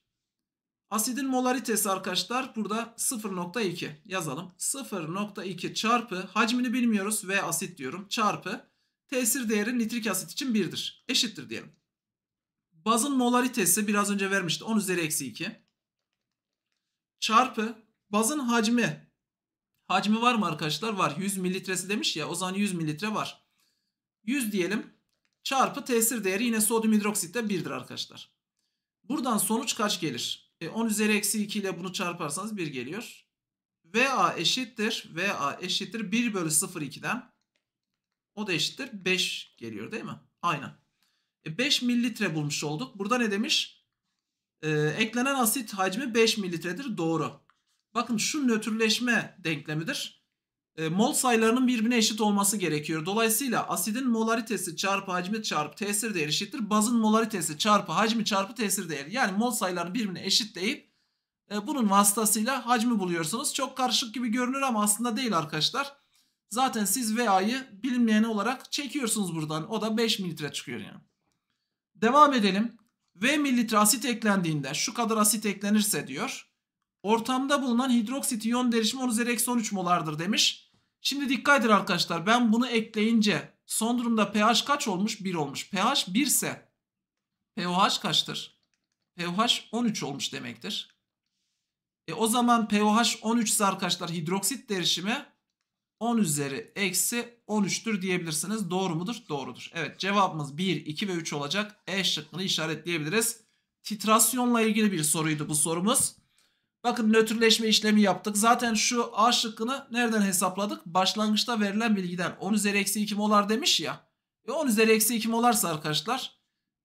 Asidin molaritesi arkadaşlar burada 0.2 yazalım. 0.2 çarpı hacmini bilmiyoruz ve asit diyorum çarpı tesir değeri nitrik asit için 1'dir. Eşittir diyelim. Bazın molaritesi biraz önce vermişti 10 üzeri eksi 2 çarpı bazın hacmi. Hacmi var mı arkadaşlar? Var. 100 mililitresi demiş ya o zaman 100 mililitre var. 100 diyelim çarpı tesir değeri yine sodyum hidroksit de 1'dir arkadaşlar. Buradan sonuç kaç gelir? E, 10 üzeri eksi 2 ile bunu çarparsanız 1 geliyor. VA eşittir. VA eşittir 1 bölü 0,2'den. O da eşittir 5 geliyor değil mi? Aynen. E, 5 mililitre bulmuş olduk. Burada ne demiş? E, eklenen asit hacmi 5 mililitredir. Doğru. Bakın şu nötrleşme denklemidir e, mol sayılarının birbirine eşit olması gerekiyor. Dolayısıyla asidin molaritesi çarpı hacmi çarpı tesir değeri eşittir. Bazın molaritesi çarpı hacmi çarpı tesir değeri. Yani mol sayılarının birbirine eşit deyip e, bunun vasıtasıyla hacmi buluyorsunuz. Çok karışık gibi görünür ama aslında değil arkadaşlar. Zaten siz VA'yı bilinmeyeni olarak çekiyorsunuz buradan. O da 5 mililitre çıkıyor yani. Devam edelim. V mililitre asit eklendiğinde şu kadar asit eklenirse diyor. Ortamda bulunan hidroksit iyon derişimi 10 üzeri eksi 13 molardır demiş. Şimdi dikkat edin arkadaşlar ben bunu ekleyince son durumda pH kaç olmuş? 1 olmuş. pH 1 ise pOH kaçtır? pOH 13 olmuş demektir. E o zaman pOH 13 ise arkadaşlar hidroksit derişimi 10 üzeri eksi 13'tür diyebilirsiniz. Doğru mudur? Doğrudur. Evet cevabımız 1, 2 ve 3 olacak. E şıkkını işaretleyebiliriz. Titrasyonla ilgili bir soruydu bu sorumuz. Bakın nötrleşme işlemi yaptık. Zaten şu A şıkkını nereden hesapladık? Başlangıçta verilen bilgiden 10 üzeri eksi 2 molar demiş ya. E 10 üzeri eksi 2 molarsa arkadaşlar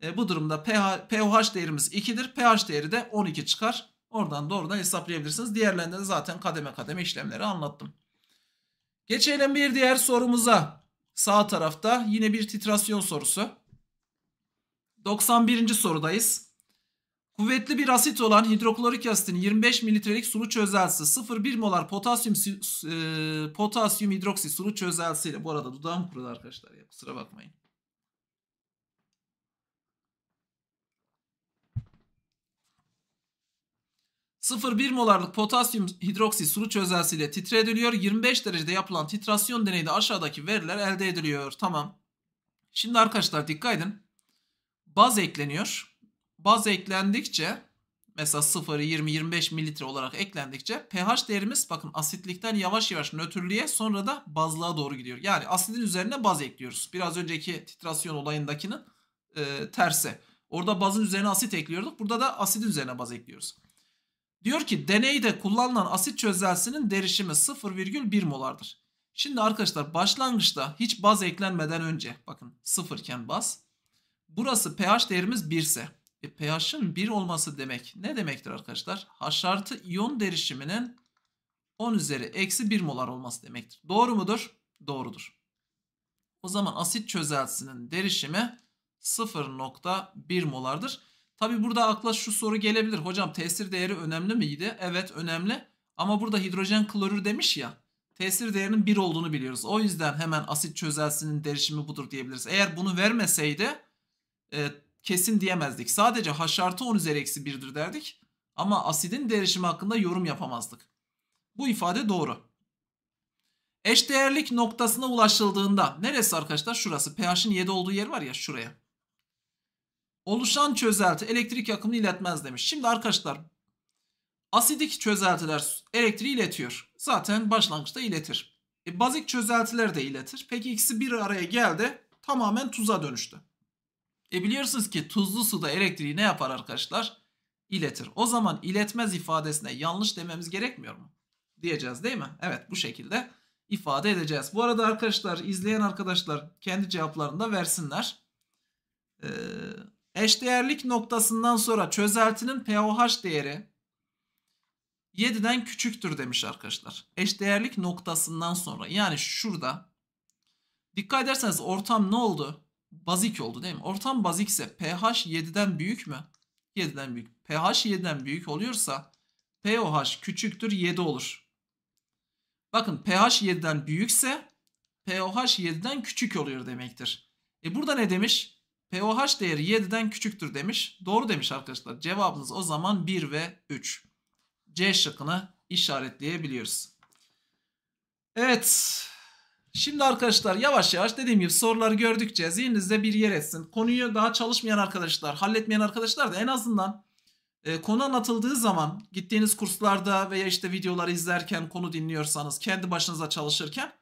e, bu durumda pH, pOH değerimiz 2'dir. pH değeri de 12 çıkar. Oradan doğrudan hesaplayabilirsiniz. Diğerlerinde de zaten kademe kademe işlemleri anlattım. Geçelim bir diğer sorumuza. Sağ tarafta yine bir titrasyon sorusu. 91. sorudayız. Kuvvetli bir asit olan hidroklorik asitin 25 mililitrelik sulu çözeltisi 0,1 molar potasyum e, potasyum hidroksi sulu çözeltisiyle bu arada dudağım kurudu arkadaşlar ya kusura bakmayın. ...0,1 molarlık potasyum hidroksi sulu çözeltisiyle titre ediliyor. 25 derecede yapılan titrasyon deneyinde aşağıdaki veriler elde ediliyor. Tamam. Şimdi arkadaşlar dikkat edin. Baz ekleniyor baz eklendikçe mesela 0, 20, 25 mililitre olarak eklendikçe pH değerimiz bakın asitlikten yavaş yavaş nötrlüğe sonra da bazlığa doğru gidiyor. Yani asidin üzerine baz ekliyoruz. Biraz önceki titrasyon olayındakinin e, tersi. Orada bazın üzerine asit ekliyorduk. Burada da asidin üzerine baz ekliyoruz. Diyor ki deneyde kullanılan asit çözelsinin derişimi 0,1 molardır. Şimdi arkadaşlar başlangıçta hiç baz eklenmeden önce bakın sıfırken baz. Burası pH değerimiz 1 ise e, pH'ın 1 olması demek ne demektir arkadaşlar? H artı iyon derişiminin 10 üzeri eksi 1 molar olması demektir. Doğru mudur? Doğrudur. O zaman asit çözeltisinin derişimi 0.1 molardır. Tabi burada akla şu soru gelebilir. Hocam tesir değeri önemli miydi? Evet önemli. Ama burada hidrojen klorür demiş ya. Tesir değerinin 1 olduğunu biliyoruz. O yüzden hemen asit çözeltisinin derişimi budur diyebiliriz. Eğer bunu vermeseydi e, kesin diyemezdik. Sadece h artı 10 üzeri eksi 1'dir derdik ama asidin derişimi hakkında yorum yapamazdık. Bu ifade doğru. Eşdeğerlik noktasına ulaşıldığında neresi arkadaşlar? Şurası pH'in 7 olduğu yer var ya şuraya. Oluşan çözelti elektrik akımını iletmez demiş. Şimdi arkadaşlar asidik çözeltiler elektriği iletiyor. Zaten başlangıçta iletir. E, bazik çözeltiler de iletir. Peki ikisi bir araya geldi tamamen tuza dönüştü. E biliyorsunuz ki tuzlu suda elektriği ne yapar arkadaşlar? İletir. O zaman iletmez ifadesine yanlış dememiz gerekmiyor mu? Diyeceğiz değil mi? Evet bu şekilde ifade edeceğiz. Bu arada arkadaşlar izleyen arkadaşlar kendi cevaplarını da versinler. Ee, eşdeğerlik noktasından sonra çözeltinin pOH değeri 7'den küçüktür demiş arkadaşlar. Eşdeğerlik noktasından sonra yani şurada. Dikkat ederseniz ortam ne oldu? bazik oldu değil mi? Ortam bazikse pH 7'den büyük mü? 7'den büyük. pH 7'den büyük oluyorsa pOH küçüktür 7 olur. Bakın pH 7'den büyükse pOH 7'den küçük oluyor demektir. E burada ne demiş? pOH değeri 7'den küçüktür demiş. Doğru demiş arkadaşlar. Cevabınız o zaman 1 ve 3. C şıkkını işaretleyebiliyoruz. Evet. Şimdi arkadaşlar yavaş yavaş dediğim gibi soruları gördükçe zihninizde bir yer etsin. Konuyu daha çalışmayan arkadaşlar, halletmeyen arkadaşlar da en azından e, konu anlatıldığı zaman gittiğiniz kurslarda veya işte videoları izlerken, konu dinliyorsanız, kendi başınıza çalışırken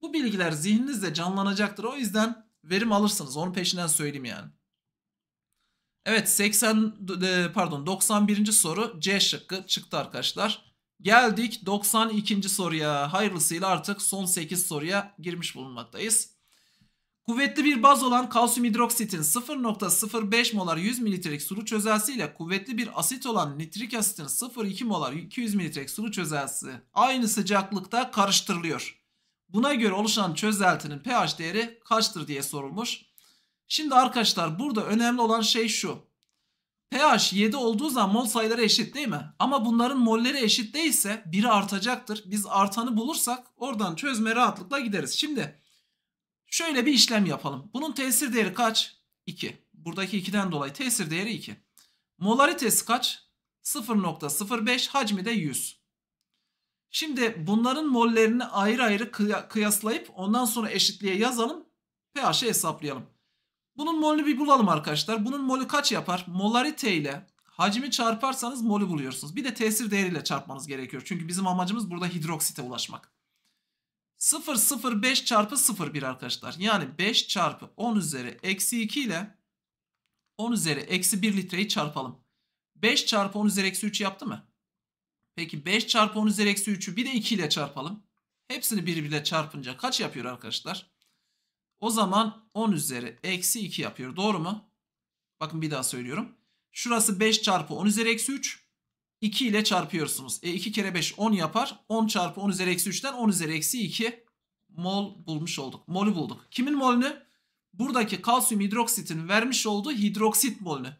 bu bilgiler zihninizde canlanacaktır. O yüzden verim alırsınız. Onun peşinden söyleyeyim yani. Evet 80 e, pardon 91. soru C şıkkı çıktı arkadaşlar. Geldik 92. soruya. Hayırlısıyla artık son 8 soruya girmiş bulunmaktayız. Kuvvetli bir baz olan kalsiyum hidroksitin 0.05 molar 100 mililitrelik sulu çözelsiyle kuvvetli bir asit olan nitrik asitin 0.2 molar 200 mililitrelik sulu çözelsi aynı sıcaklıkta karıştırılıyor. Buna göre oluşan çözeltinin pH değeri kaçtır diye sorulmuş. Şimdi arkadaşlar burada önemli olan şey şu pH 7 olduğu zaman mol sayıları eşit değil mi? Ama bunların molleri eşit değilse biri artacaktır. Biz artanı bulursak oradan çözme rahatlıkla gideriz. Şimdi şöyle bir işlem yapalım. Bunun tesir değeri kaç? 2. Buradaki 2'den dolayı tesir değeri 2. Molaritesi kaç? 0.05 hacmi de 100. Şimdi bunların mollerini ayrı ayrı kıyaslayıp ondan sonra eşitliğe yazalım. pH'i hesaplayalım. Bunun molünü bir bulalım arkadaşlar. Bunun molü kaç yapar? Molarite ile hacmi çarparsanız molü buluyorsunuz. Bir de tesir değeriyle çarpmanız gerekiyor. Çünkü bizim amacımız burada hidroksite ulaşmak. 0,05 çarpı 0,1 arkadaşlar. Yani 5 çarpı 10 üzeri eksi 2 ile 10 üzeri eksi 1 litreyi çarpalım. 5 çarpı 10 üzeri eksi 3 yaptı mı? Peki 5 çarpı 10 üzeri eksi 3'ü bir de 2 ile çarpalım. Hepsini birbiriyle çarpınca kaç yapıyor arkadaşlar? O zaman 10 üzeri eksi 2 yapıyor. Doğru mu? Bakın bir daha söylüyorum. Şurası 5 çarpı 10 üzeri eksi 3. 2 ile çarpıyorsunuz. E 2 kere 5 10 yapar. 10 çarpı 10 üzeri eksi 3'ten 10 üzeri eksi 2 mol bulmuş olduk. Mol'ü bulduk. Kimin mol'ünü? Buradaki kalsiyum hidroksitin vermiş olduğu hidroksit mol'ünü.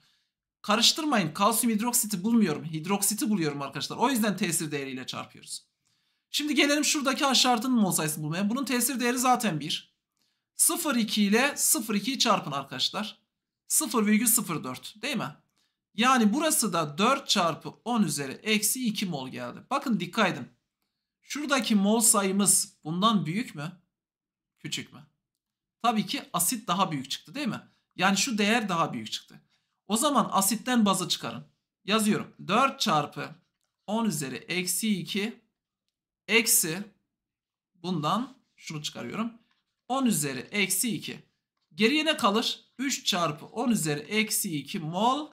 Karıştırmayın. Kalsiyum hidroksiti bulmuyorum. Hidroksiti buluyorum arkadaşlar. O yüzden tesir değeriyle çarpıyoruz. Şimdi gelelim şuradaki H şartının mol sayısını bulmaya. Bunun tesir değeri zaten 1. 0,2 ile 0,2'yi çarpın arkadaşlar. 0,04 değil mi? Yani burası da 4 çarpı 10 üzeri eksi 2 mol geldi. Bakın dikkat edin. Şuradaki mol sayımız bundan büyük mü? Küçük mü? Tabii ki asit daha büyük çıktı değil mi? Yani şu değer daha büyük çıktı. O zaman asitten bazı çıkarın. Yazıyorum. 4 çarpı 10 üzeri eksi 2 eksi bundan şunu çıkarıyorum. 10 üzeri eksi 2. Geriye ne kalır? 3 çarpı 10 üzeri eksi 2 mol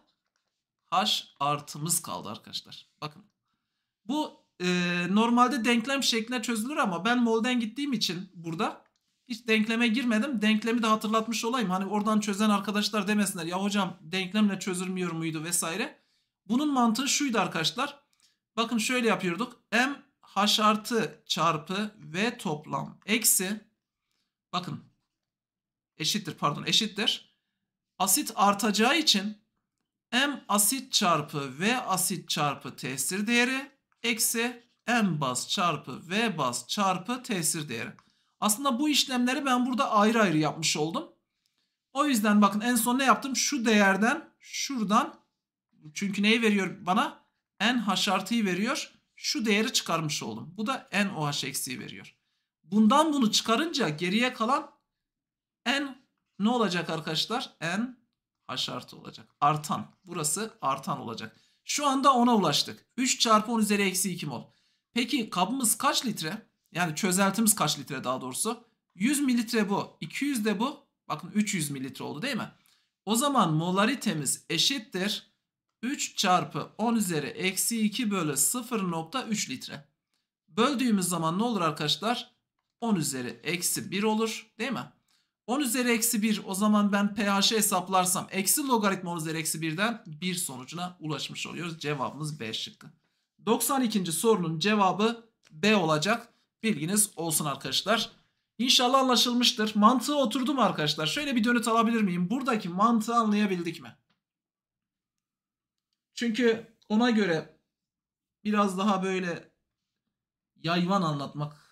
H artımız kaldı arkadaşlar. Bakın bu e, normalde denklem şekline çözülür ama ben molden gittiğim için burada hiç denkleme girmedim. Denklemi de hatırlatmış olayım. Hani oradan çözen arkadaşlar demesinler. Ya hocam denklemle çözülmüyor muydu vesaire. Bunun mantığı şuydu arkadaşlar. Bakın şöyle yapıyorduk. M H artı çarpı V toplam eksi Bakın eşittir pardon eşittir. Asit artacağı için M asit çarpı V asit çarpı tesir değeri eksi M bas çarpı V bas çarpı tesir değeri. Aslında bu işlemleri ben burada ayrı ayrı yapmış oldum. O yüzden bakın en son ne yaptım? Şu değerden şuradan çünkü neyi veriyor bana? N haş artıyı veriyor. Şu değeri çıkarmış oldum. Bu da N OH eksiği veriyor. Bundan bunu çıkarınca geriye kalan n ne olacak arkadaşlar? n h artı olacak. Artan. Burası artan olacak. Şu anda 10'a ulaştık. 3 çarpı 10 üzeri eksi 2 mol. Peki kabımız kaç litre? Yani çözeltimiz kaç litre daha doğrusu? 100 mililitre bu. 200 de bu. Bakın 300 mililitre oldu değil mi? O zaman molaritemiz eşittir. 3 çarpı 10 üzeri eksi 2 bölü 0.3 litre. Böldüğümüz zaman ne olur arkadaşlar? 10 üzeri eksi 1 olur değil mi? 10 üzeri eksi 1 o zaman ben pH hesaplarsam eksi logaritma 10 üzeri eksi 1'den 1 sonucuna ulaşmış oluyoruz. Cevabımız B şıkkı. 92. sorunun cevabı B olacak. Bilginiz olsun arkadaşlar. İnşallah anlaşılmıştır. Mantığı oturdu mu arkadaşlar? Şöyle bir dönüt alabilir miyim? Buradaki mantığı anlayabildik mi? Çünkü ona göre biraz daha böyle yayvan anlatmak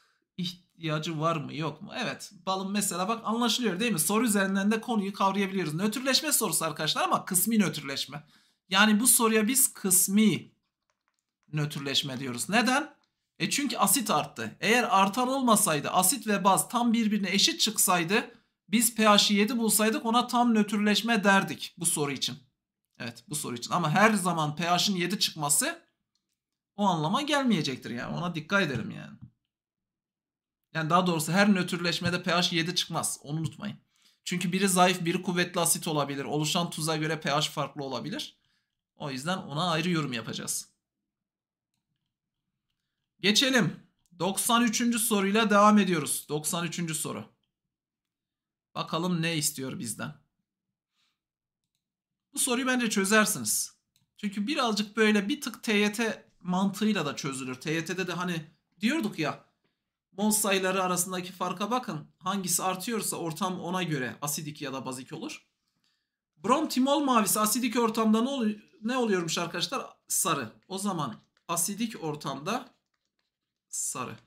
ihtiyacı var mı yok mu? Evet balın mesela bak anlaşılıyor değil mi? Soru üzerinden de konuyu kavrayabiliyoruz. Nötrleşme sorusu arkadaşlar ama kısmi nötrleşme. Yani bu soruya biz kısmi nötrleşme diyoruz. Neden? E çünkü asit arttı. Eğer artan olmasaydı asit ve baz tam birbirine eşit çıksaydı biz pH'i 7 bulsaydık ona tam nötrleşme derdik bu soru için. Evet bu soru için ama her zaman pH'in 7 çıkması o anlama gelmeyecektir yani ona dikkat edelim yani. Yani daha doğrusu her nötrleşmede pH 7 çıkmaz. Onu unutmayın. Çünkü biri zayıf, biri kuvvetli asit olabilir. Oluşan tuza göre pH farklı olabilir. O yüzden ona ayrı yorum yapacağız. Geçelim. 93. soruyla devam ediyoruz. 93. soru. Bakalım ne istiyor bizden. Bu soruyu bence çözersiniz. Çünkü birazcık böyle bir tık TYT mantığıyla da çözülür. TYT'de de hani diyorduk ya mol sayıları arasındaki farka bakın. Hangisi artıyorsa ortam ona göre asidik ya da bazik olur. Brom timol mavisi asidik ortamda ne, ol ne oluyormuş arkadaşlar? Sarı. O zaman asidik ortamda sarı.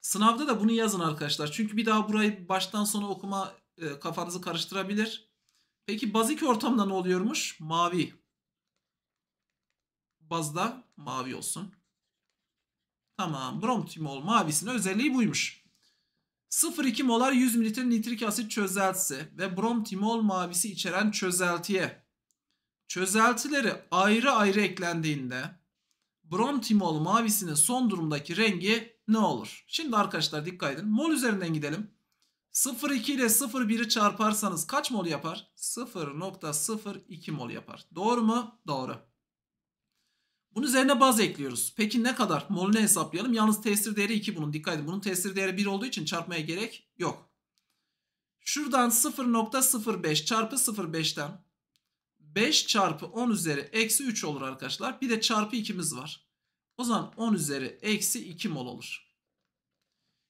Sınavda da bunu yazın arkadaşlar. Çünkü bir daha burayı baştan sona okuma e, kafanızı karıştırabilir. Peki bazik ortamda ne oluyormuş? Mavi. Bazda mavi olsun. Tamam bromtimol mavisinin özelliği buymuş. 0,2 molar 100 mililitre nitrik asit çözeltisi ve bromtimol mavisi içeren çözeltiye çözeltileri ayrı ayrı eklendiğinde bromtimol mavisinin son durumdaki rengi ne olur? Şimdi arkadaşlar dikkat edin. Mol üzerinden gidelim. 0,2 ile 0,1'i çarparsanız kaç mol yapar? 0,02 mol yapar. Doğru mu? Doğru. Bunun üzerine baz ekliyoruz. Peki ne kadar? Mol'ünü hesaplayalım. Yalnız tesir değeri 2 bunun. Dikkat edin. Bunun tesir değeri 1 olduğu için çarpmaya gerek yok. Şuradan 0.05 çarpı 0.5'ten 5 çarpı 10 üzeri eksi 3 olur arkadaşlar. Bir de çarpı 2'miz var. O zaman 10 üzeri eksi 2 mol olur.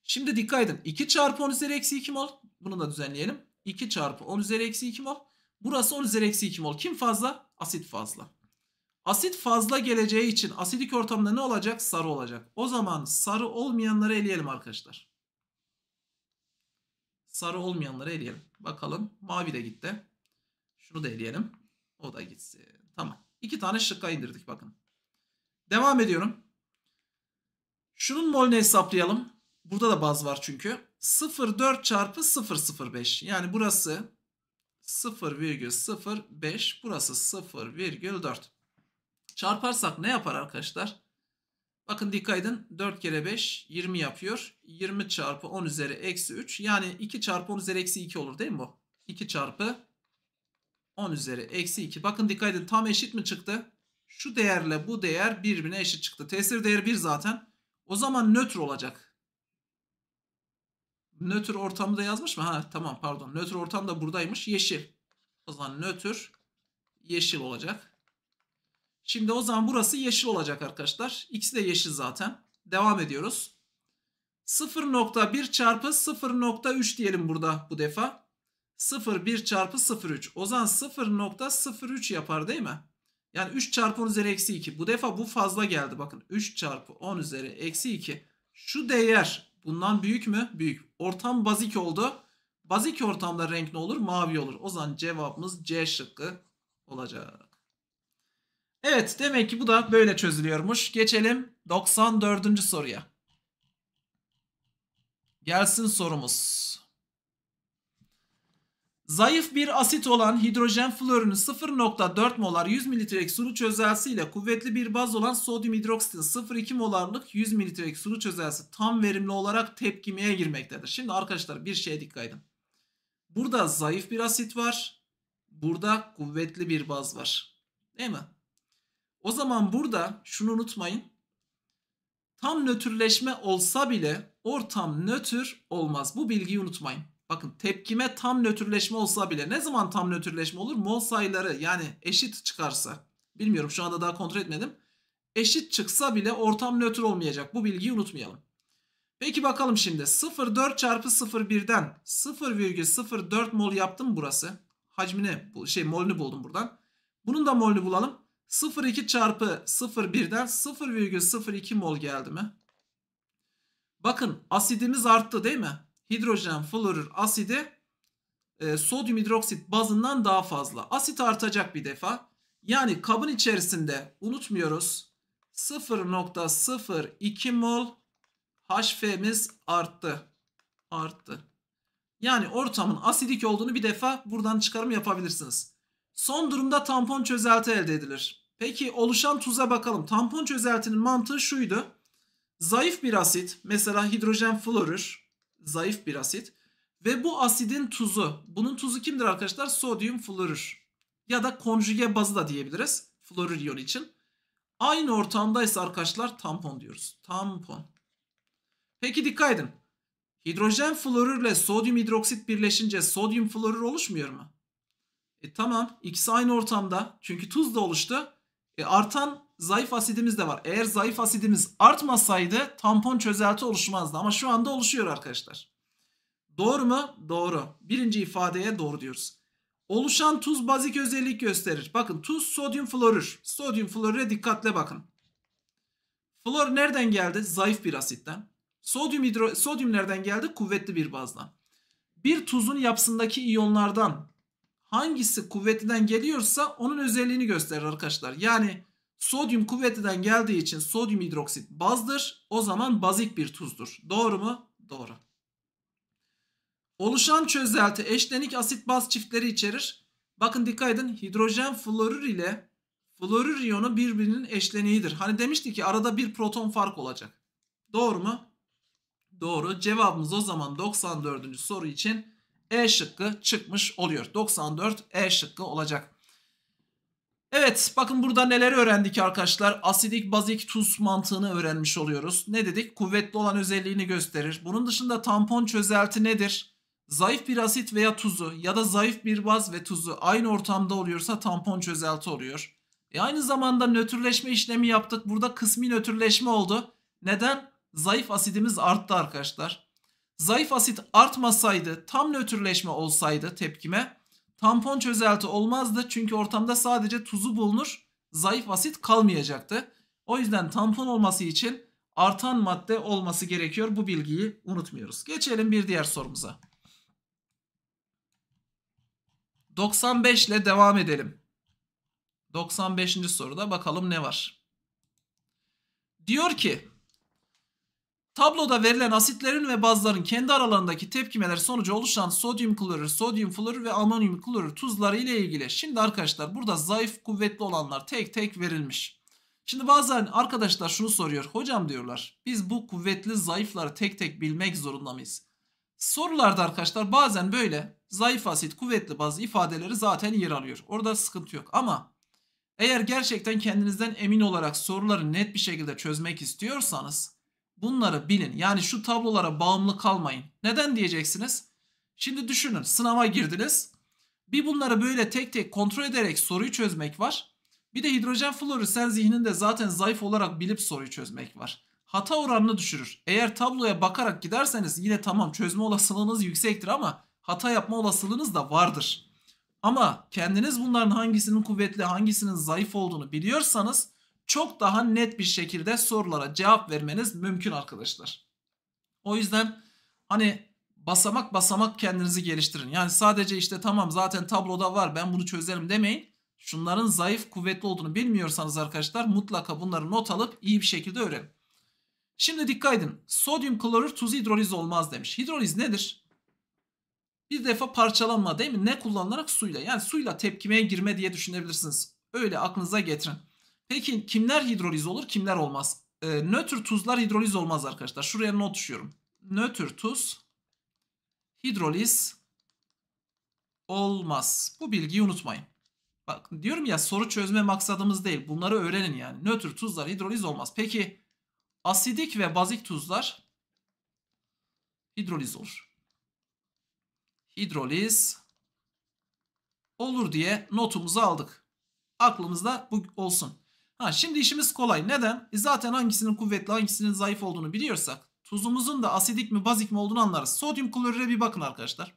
Şimdi dikkat edin. 2 çarpı 10 üzeri eksi 2 mol. Bunu da düzenleyelim. 2 çarpı 10 üzeri eksi 2 mol. Burası 10 üzeri eksi 2 mol. Kim fazla? Asit fazla. Asit fazla geleceği için asidik ortamda ne olacak? Sarı olacak. O zaman sarı olmayanları eleyelim arkadaşlar. Sarı olmayanları eleyelim. Bakalım mavi de gitti. Şunu da eleyelim. O da gitsin. Tamam. İki tane şıkka indirdik bakın. Devam ediyorum. Şunun molünü hesaplayalım. Burada da baz var çünkü. 0,4 çarpı 0,05. Yani burası 0,05. Burası 0,4. Çarparsak ne yapar arkadaşlar? Bakın dikkat edin 4 kere 5 20 yapıyor. 20 çarpı 10 üzeri eksi 3 yani 2 çarpı 10 üzeri eksi 2 olur değil mi bu? 2 çarpı 10 üzeri eksi 2. Bakın dikkat edin tam eşit mi çıktı? Şu değerle bu değer birbirine eşit çıktı. Tesir değeri 1 zaten. O zaman nötr olacak. Nötr ortamı da yazmış mı? Ha tamam pardon. Nötr ortam da buradaymış. Yeşil. O zaman nötr yeşil olacak. Şimdi o zaman burası yeşil olacak arkadaşlar. İkisi de yeşil zaten. Devam ediyoruz. 0.1 çarpı 0.3 diyelim burada bu defa. 0.1 çarpı 0.3. O zaman 0.03 yapar değil mi? Yani 3 çarpı 10 üzeri eksi 2. Bu defa bu fazla geldi bakın. 3 çarpı 10 üzeri eksi 2. Şu değer bundan büyük mü? Büyük. Ortam bazik oldu. Bazik ortamda renk ne olur? Mavi olur. O zaman cevabımız C şıkkı olacak. Evet demek ki bu da böyle çözülüyormuş. Geçelim 94. soruya. Gelsin sorumuz. Zayıf bir asit olan hidrojen florürünü 0.4 molar 100 mililitrelik sulu ile kuvvetli bir baz olan sodyum hidroksitin 0.2 molarlık 100 mililitrelik sulu çözelsi tam verimli olarak tepkimeye girmektedir. Şimdi arkadaşlar bir şeye dikkat edin. Burada zayıf bir asit var. Burada kuvvetli bir baz var. Değil mi? O zaman burada şunu unutmayın. Tam nötrleşme olsa bile ortam nötr olmaz. Bu bilgiyi unutmayın. Bakın tepkime tam nötrleşme olsa bile ne zaman tam nötrleşme olur? Mol sayıları yani eşit çıkarsa. Bilmiyorum şu anda daha kontrol etmedim. Eşit çıksa bile ortam nötr olmayacak. Bu bilgiyi unutmayalım. Peki bakalım şimdi 0,4 çarpı 0,1'den 0,04 mol yaptım burası. Hacmini şey molünü buldum buradan. Bunun da molünü bulalım. 0,2 çarpı 0,1'den 0,02 mol geldi mi? Bakın asidimiz arttı değil mi? Hidrojen florür asidi e, sodyum hidroksit bazından daha fazla. Asit artacak bir defa. Yani kabın içerisinde unutmuyoruz 0.02 mol HF'miz arttı. Arttı. Yani ortamın asidik olduğunu bir defa buradan çıkarım yapabilirsiniz. Son durumda tampon çözelti elde edilir. Peki oluşan tuza bakalım. Tampon çözeltinin mantığı şuydu. Zayıf bir asit mesela hidrojen florür zayıf bir asit ve bu asidin tuzu. Bunun tuzu kimdir arkadaşlar? Sodyum florür ya da konjüge bazı da diyebiliriz florür iyon için. Aynı ortamdaysa arkadaşlar tampon diyoruz. Tampon. Peki dikkat edin. Hidrojen florürle sodyum hidroksit birleşince sodyum florür oluşmuyor mu? E tamam ikisi aynı ortamda çünkü tuz da oluştu. E, artan zayıf asidimiz de var. Eğer zayıf asidimiz artmasaydı tampon çözelti oluşmazdı. Ama şu anda oluşuyor arkadaşlar. Doğru mu? Doğru. Birinci ifadeye doğru diyoruz. Oluşan tuz bazik özellik gösterir. Bakın tuz sodyum florür. Sodyum florüre dikkatle bakın. Flor nereden geldi? Zayıf bir asitten. Sodyum, hidro sodyum nereden geldi? Kuvvetli bir bazdan. Bir tuzun yapısındaki iyonlardan hangisi kuvvetinden geliyorsa onun özelliğini gösterir arkadaşlar. Yani sodyum kuvvetinden geldiği için sodyum hidroksit bazdır. O zaman bazik bir tuzdur. Doğru mu? Doğru. Oluşan çözelti eşlenik asit baz çiftleri içerir. Bakın dikkat edin hidrojen florür ile florür iyonu birbirinin eşleniğidir. Hani demiştik ki arada bir proton fark olacak. Doğru mu? Doğru. Cevabımız o zaman 94. soru için e şıkkı çıkmış oluyor. 94 E şıkkı olacak. Evet bakın burada neler öğrendik arkadaşlar. Asidik bazik tuz mantığını öğrenmiş oluyoruz. Ne dedik? Kuvvetli olan özelliğini gösterir. Bunun dışında tampon çözelti nedir? Zayıf bir asit veya tuzu ya da zayıf bir baz ve tuzu aynı ortamda oluyorsa tampon çözelti oluyor. E aynı zamanda nötrleşme işlemi yaptık. Burada kısmi nötrleşme oldu. Neden? Zayıf asidimiz arttı arkadaşlar. Zayıf asit artmasaydı, tam nötrleşme olsaydı tepkime tampon çözelti olmazdı. Çünkü ortamda sadece tuzu bulunur, zayıf asit kalmayacaktı. O yüzden tampon olması için artan madde olması gerekiyor. Bu bilgiyi unutmuyoruz. Geçelim bir diğer sorumuza. 95 ile devam edelim. 95. soruda bakalım ne var. Diyor ki Tabloda verilen asitlerin ve bazların kendi aralarındaki tepkimeler sonucu oluşan sodyum klorür, sodyum florür ve amonyum klorür tuzları ile ilgili. Şimdi arkadaşlar burada zayıf kuvvetli olanlar tek tek verilmiş. Şimdi bazen arkadaşlar şunu soruyor. Hocam diyorlar biz bu kuvvetli zayıfları tek tek bilmek zorunda mıyız? Sorularda arkadaşlar bazen böyle zayıf asit, kuvvetli bazı ifadeleri zaten yer alıyor. Orada sıkıntı yok ama eğer gerçekten kendinizden emin olarak soruları net bir şekilde çözmek istiyorsanız Bunları bilin. Yani şu tablolara bağımlı kalmayın. Neden diyeceksiniz? Şimdi düşünün sınava girdiniz. Bir bunları böyle tek tek kontrol ederek soruyu çözmek var. Bir de hidrojen floru sen zihninde zaten zayıf olarak bilip soruyu çözmek var. Hata oranını düşürür. Eğer tabloya bakarak giderseniz yine tamam çözme olasılığınız yüksektir ama hata yapma olasılığınız da vardır. Ama kendiniz bunların hangisinin kuvvetli hangisinin zayıf olduğunu biliyorsanız çok daha net bir şekilde sorulara cevap vermeniz mümkün arkadaşlar. O yüzden hani basamak basamak kendinizi geliştirin. Yani sadece işte tamam zaten tabloda var ben bunu çözerim demeyin. Şunların zayıf kuvvetli olduğunu bilmiyorsanız arkadaşlar mutlaka bunları not alıp iyi bir şekilde öğrenin. Şimdi dikkat edin. Sodyum klorür tuz hidroliz olmaz demiş. Hidroliz nedir? Bir defa parçalanma değil mi? Ne kullanılarak suyla. Yani suyla tepkimeye girme diye düşünebilirsiniz. Öyle aklınıza getirin. Peki kimler hidroliz olur kimler olmaz? E, nötr tuzlar hidroliz olmaz arkadaşlar. Şuraya not düşüyorum. Nötr tuz hidroliz olmaz. Bu bilgiyi unutmayın. Bak diyorum ya soru çözme maksadımız değil. Bunları öğrenin yani. Nötr tuzlar hidroliz olmaz. Peki asidik ve bazik tuzlar hidroliz olur. Hidroliz olur diye notumuzu aldık. Aklımızda bu olsun. Ha şimdi işimiz kolay. Neden? E zaten hangisinin kuvvetli hangisinin zayıf olduğunu biliyorsak tuzumuzun da asidik mi bazik mi olduğunu anlarız. Sodyum klorüre bir bakın arkadaşlar.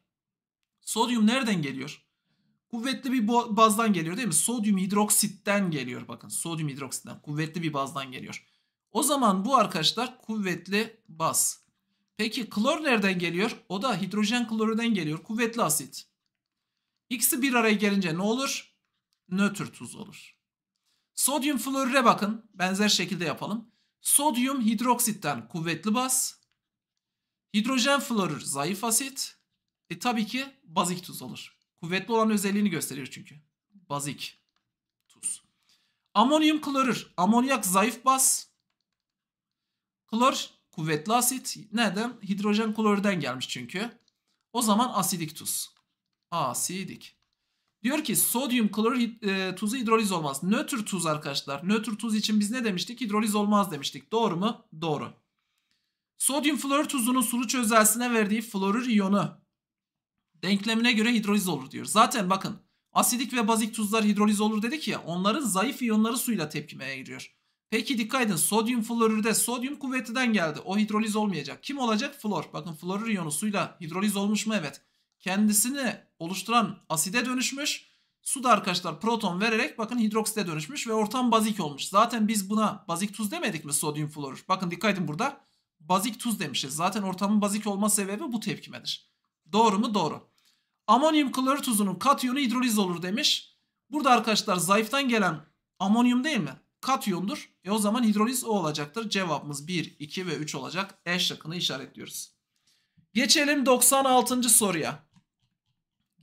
Sodyum nereden geliyor? Kuvvetli bir bazdan geliyor değil mi? Sodyum hidroksitten geliyor bakın. Sodyum hidroksitten kuvvetli bir bazdan geliyor. O zaman bu arkadaşlar kuvvetli baz. Peki klor nereden geliyor? O da hidrojen klorüden geliyor. Kuvvetli asit. İkisi bir araya gelince ne olur? Nötr tuz olur. Sodyum florüre bakın. Benzer şekilde yapalım. Sodyum hidroksitten kuvvetli baz. Hidrojen florür zayıf asit. E tabii ki bazik tuz olur. Kuvvetli olan özelliğini gösterir çünkü. Bazik tuz. Amonyum klorür. Amonyak zayıf baz. Klor kuvvetli asit. Nereden? Hidrojen klorürden gelmiş çünkü. O zaman asidik tuz. Asidik. Diyor ki sodyum klor e, tuzu hidroliz olmaz. Nötr tuz arkadaşlar. Nötr tuz için biz ne demiştik? Hidroliz olmaz demiştik. Doğru mu? Doğru. Sodyum florür tuzunun sulu çözelsine verdiği florür iyonu denklemine göre hidroliz olur diyor. Zaten bakın asidik ve bazik tuzlar hidroliz olur dedik ya onların zayıf iyonları suyla tepkimeye giriyor. Peki dikkat edin sodyum florürde sodyum kuvvetinden geldi. O hidroliz olmayacak. Kim olacak? Flor. Bakın florür iyonu suyla hidroliz olmuş mu? Evet kendisini oluşturan aside dönüşmüş. Su arkadaşlar proton vererek bakın hidrokside dönüşmüş ve ortam bazik olmuş. Zaten biz buna bazik tuz demedik mi sodyum florür? Bakın dikkat edin burada bazik tuz demişiz. Zaten ortamın bazik olma sebebi bu tepkimedir. Doğru mu? Doğru. Amonyum klorür tuzunun katyonu hidroliz olur demiş. Burada arkadaşlar zayıftan gelen amonyum değil mi? Katyondur. E o zaman hidroliz o olacaktır. Cevabımız 1, 2 ve 3 olacak. E şıkkını işaretliyoruz. Geçelim 96. soruya.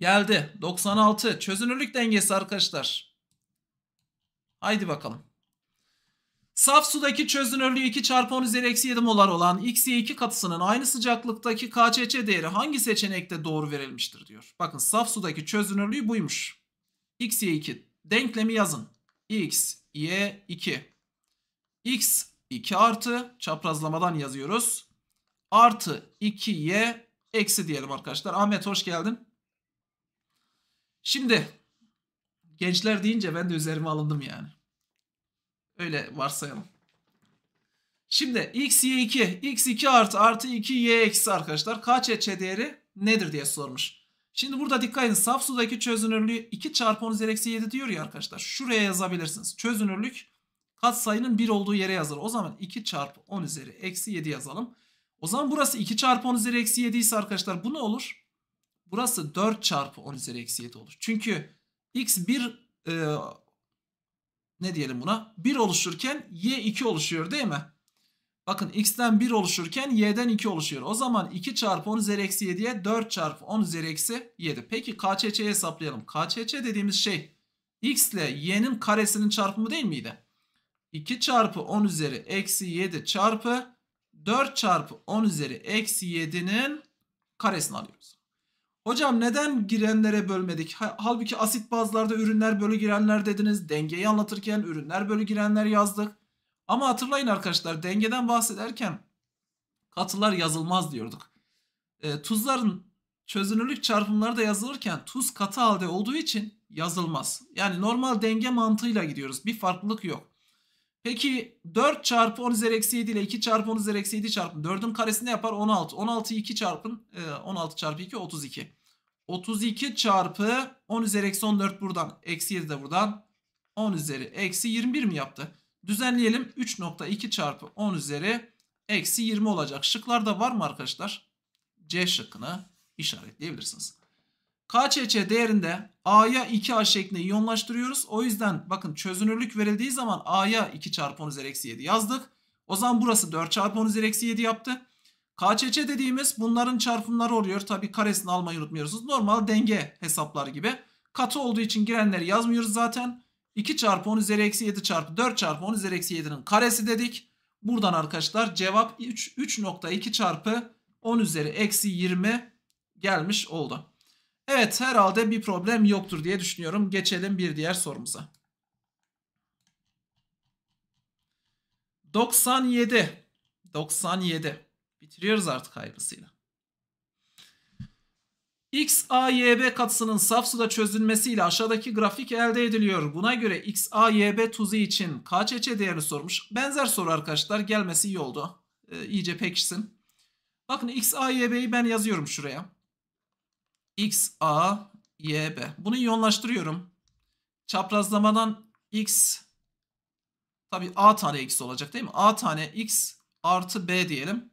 Geldi. 96. Çözünürlük dengesi arkadaşlar. Haydi bakalım. Saf sudaki çözünürlüğü 2 çarpı 10 üzeri eksi 7 molar olan x'ye 2 katısının aynı sıcaklıktaki KÇÇ değeri hangi seçenekte doğru verilmiştir diyor. Bakın saf sudaki çözünürlüğü buymuş. x'ye 2. Denklemi yazın. x, y, 2. x 2 artı çaprazlamadan yazıyoruz. Artı 2y eksi diyelim arkadaşlar. Ahmet hoş geldin. Şimdi gençler deyince ben de üzerime alındım yani. Öyle varsayalım. Şimdi x, y, 2. x, 2 artı artı 2, y eksi arkadaşlar. kaç KÇÇ değeri nedir diye sormuş. Şimdi burada dikkat edin. Saf sudaki çözünürlüğü 2 çarpı 10 üzeri eksi 7 diyor ya arkadaşlar. Şuraya yazabilirsiniz. Çözünürlük katsayının 1 olduğu yere yazılır. O zaman 2 çarpı 10 üzeri eksi 7 yazalım. O zaman burası 2 çarpı 10 üzeri eksi 7 ise arkadaşlar bu ne olur? Burası 4 çarpı 10 üzeri eksi 7 olur. Çünkü x 1 e, ne diyelim buna 1 oluşurken y 2 oluşuyor değil mi? Bakın x'ten 1 oluşurken y'den 2 oluşuyor. O zaman 2 çarpı 10 üzeri eksi 7'ye 4 çarpı 10 üzeri eksi 7. Peki KÇÇ'yi hesaplayalım. KÇÇ dediğimiz şey x ile y'nin karesinin çarpımı değil miydi? 2 çarpı 10 üzeri eksi 7 çarpı 4 çarpı 10 üzeri eksi 7'nin karesini alıyoruz. Hocam neden girenlere bölmedik? Halbuki asit bazlarda ürünler bölü girenler dediniz. Dengeyi anlatırken ürünler bölü girenler yazdık. Ama hatırlayın arkadaşlar dengeden bahsederken katılar yazılmaz diyorduk. E, tuzların çözünürlük çarpımları da yazılırken tuz katı halde olduğu için yazılmaz. Yani normal denge mantığıyla gidiyoruz. Bir farklılık yok. Peki 4 çarpı 10 üzeri eksi 7 ile 2 çarpı 10 üzeri eksi 7 çarpın. 4'ün karesi ne yapar? 16. 16'yı 2 çarpın. 16 ee, çarpı 2 32. 32 çarpı 10 üzeri eksi 14 buradan. Eksi 7 de buradan. 10 üzeri eksi 21 mi yaptı? Düzenleyelim. 3.2 çarpı 10 üzeri eksi 20 olacak. Şıklarda var mı arkadaşlar? C şıkkını işaretleyebilirsiniz. KCC değerinde A'ya 2A şeklinde iyonlaştırıyoruz. O yüzden bakın çözünürlük verildiği zaman A'ya 2 çarpı 10 üzeri eksi 7 yazdık. O zaman burası 4 çarpı 10 üzeri eksi 7 yaptı. KCC dediğimiz bunların çarpımları oluyor. Tabi karesini almayı unutmuyoruz. Normal denge hesapları gibi. Katı olduğu için girenleri yazmıyoruz zaten. 2 çarpı 10 üzeri eksi 7 çarpı 4 çarpı 10 üzeri eksi 7'nin karesi dedik. Buradan arkadaşlar cevap 3.2 çarpı 10 üzeri eksi 20 gelmiş oldu. Evet herhalde bir problem yoktur diye düşünüyorum. Geçelim bir diğer sorumuza. 97. 97. Bitiriyoruz artık hayırlısıyla. XAYB katısının saf suda çözülmesiyle aşağıdaki grafik elde ediliyor. Buna göre XAYB tuzu için KÇÇ değerini sormuş. Benzer soru arkadaşlar gelmesi iyi oldu. Ee, iyice pekişsin. Bakın X, ben yazıyorum şuraya. X, A, Y, B. Bunu yoğunlaştırıyorum. Çaprazlamadan X tabi A tane X olacak değil mi? A tane X artı B diyelim.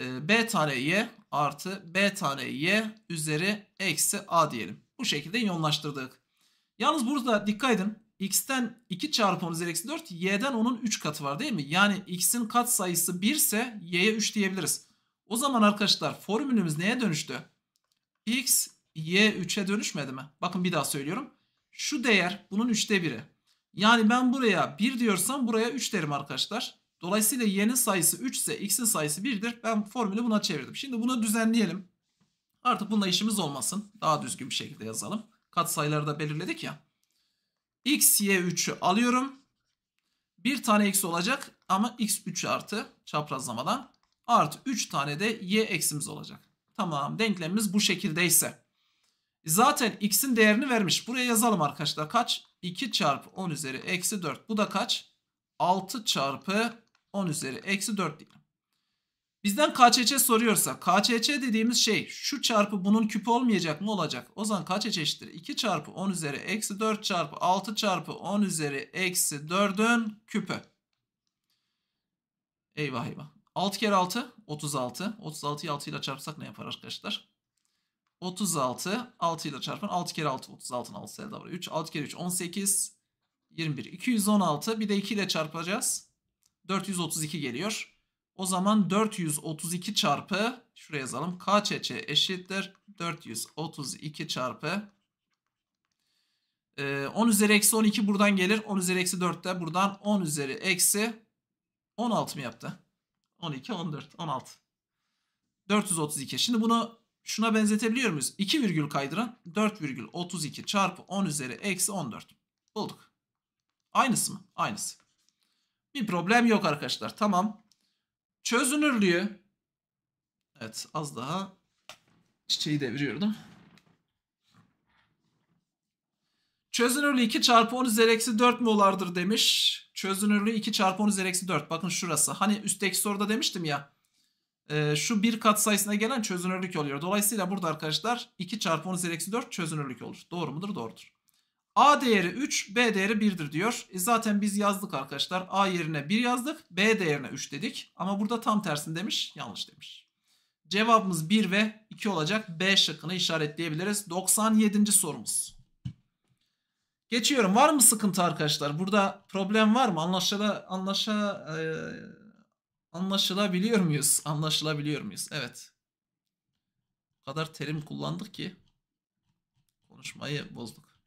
Ee, B tane Y artı B tane Y üzeri eksi A diyelim. Bu şekilde yoğunlaştırdık. Yalnız burada dikkat edin. X'ten 2 çarpı 10 üzeri eksi 4. Y'den onun 3 katı var değil mi? Yani X'in kat sayısı 1 ise Y'ye 3 diyebiliriz. O zaman arkadaşlar formülümüz neye dönüştü? x y 3'e dönüşmedi mi? Bakın bir daha söylüyorum. Şu değer bunun 3'te 1'i. Yani ben buraya 1 diyorsam buraya 3 derim arkadaşlar. Dolayısıyla y'nin sayısı 3 ise x'in sayısı 1'dir. Ben formülü buna çevirdim. Şimdi bunu düzenleyelim. Artık bununla işimiz olmasın. Daha düzgün bir şekilde yazalım. Kat sayıları da belirledik ya. x, y 3'ü alıyorum. Bir tane x olacak ama x 3 artı çaprazlamadan artı 3 tane de y eksimiz olacak. Tamam denklemimiz bu şekildeyse. Zaten x'in değerini vermiş. Buraya yazalım arkadaşlar. Kaç? 2 çarpı 10 üzeri eksi 4. Bu da kaç? 6 çarpı 10 üzeri eksi 4 diyelim. Bizden KÇÇ soruyorsa KÇÇ dediğimiz şey şu çarpı bunun küpü olmayacak mı olacak? O zaman kaç eşittir 2 çarpı 10 üzeri eksi 4 çarpı 6 çarpı 10 üzeri eksi 4'ün küpü. Eyvah eyvah. 6 kere 6 36. 36'yı 6 ile çarpsak ne yapar arkadaşlar? 36 6 ile çarpın 6 kere 6 36'ın 6 elde var. 3 6 kere 3 18 21 216 bir de 2 ile çarpacağız. 432 geliyor. O zaman 432 çarpı şuraya yazalım. KÇÇ eşittir 432 çarpı 10 e, üzeri eksi 12 buradan gelir. 10 üzeri eksi 4 de buradan 10 üzeri eksi 16 mı yaptı? 12, 14, 16. 432. Şimdi bunu şuna benzetebiliyor muyuz? 2 virgül kaydıran 4 virgül 32 çarpı 10 üzeri eksi 14. Bulduk. Aynısı mı? Aynısı. Bir problem yok arkadaşlar. Tamam. Çözünürlüğü. Evet az daha çiçeği deviriyordum. Çözünürlüğü 2 çarpı 10 üzeri eksi 4 molardır demiş. Çözünürlüğü 2 çarpı 10 üzeri eksi 4. Bakın şurası. Hani üstteki soruda demiştim ya. E, şu bir kat sayısına gelen çözünürlük oluyor. Dolayısıyla burada arkadaşlar 2 çarpı 10 üzeri eksi 4 çözünürlük olur. Doğru mudur? Doğrudur. A değeri 3, B değeri 1'dir diyor. E zaten biz yazdık arkadaşlar. A yerine 1 yazdık, B değerine 3 dedik. Ama burada tam tersini demiş, yanlış demiş. Cevabımız 1 ve 2 olacak. B şıkkını işaretleyebiliriz. 97. sorumuz. Geçiyorum. Var mı sıkıntı arkadaşlar? Burada problem var mı? Anlaşıla, anlaşa, e, anlaşılabiliyor muyuz? Anlaşılabiliyor muyuz? Evet. O kadar terim kullandık ki konuşmayı bozduk.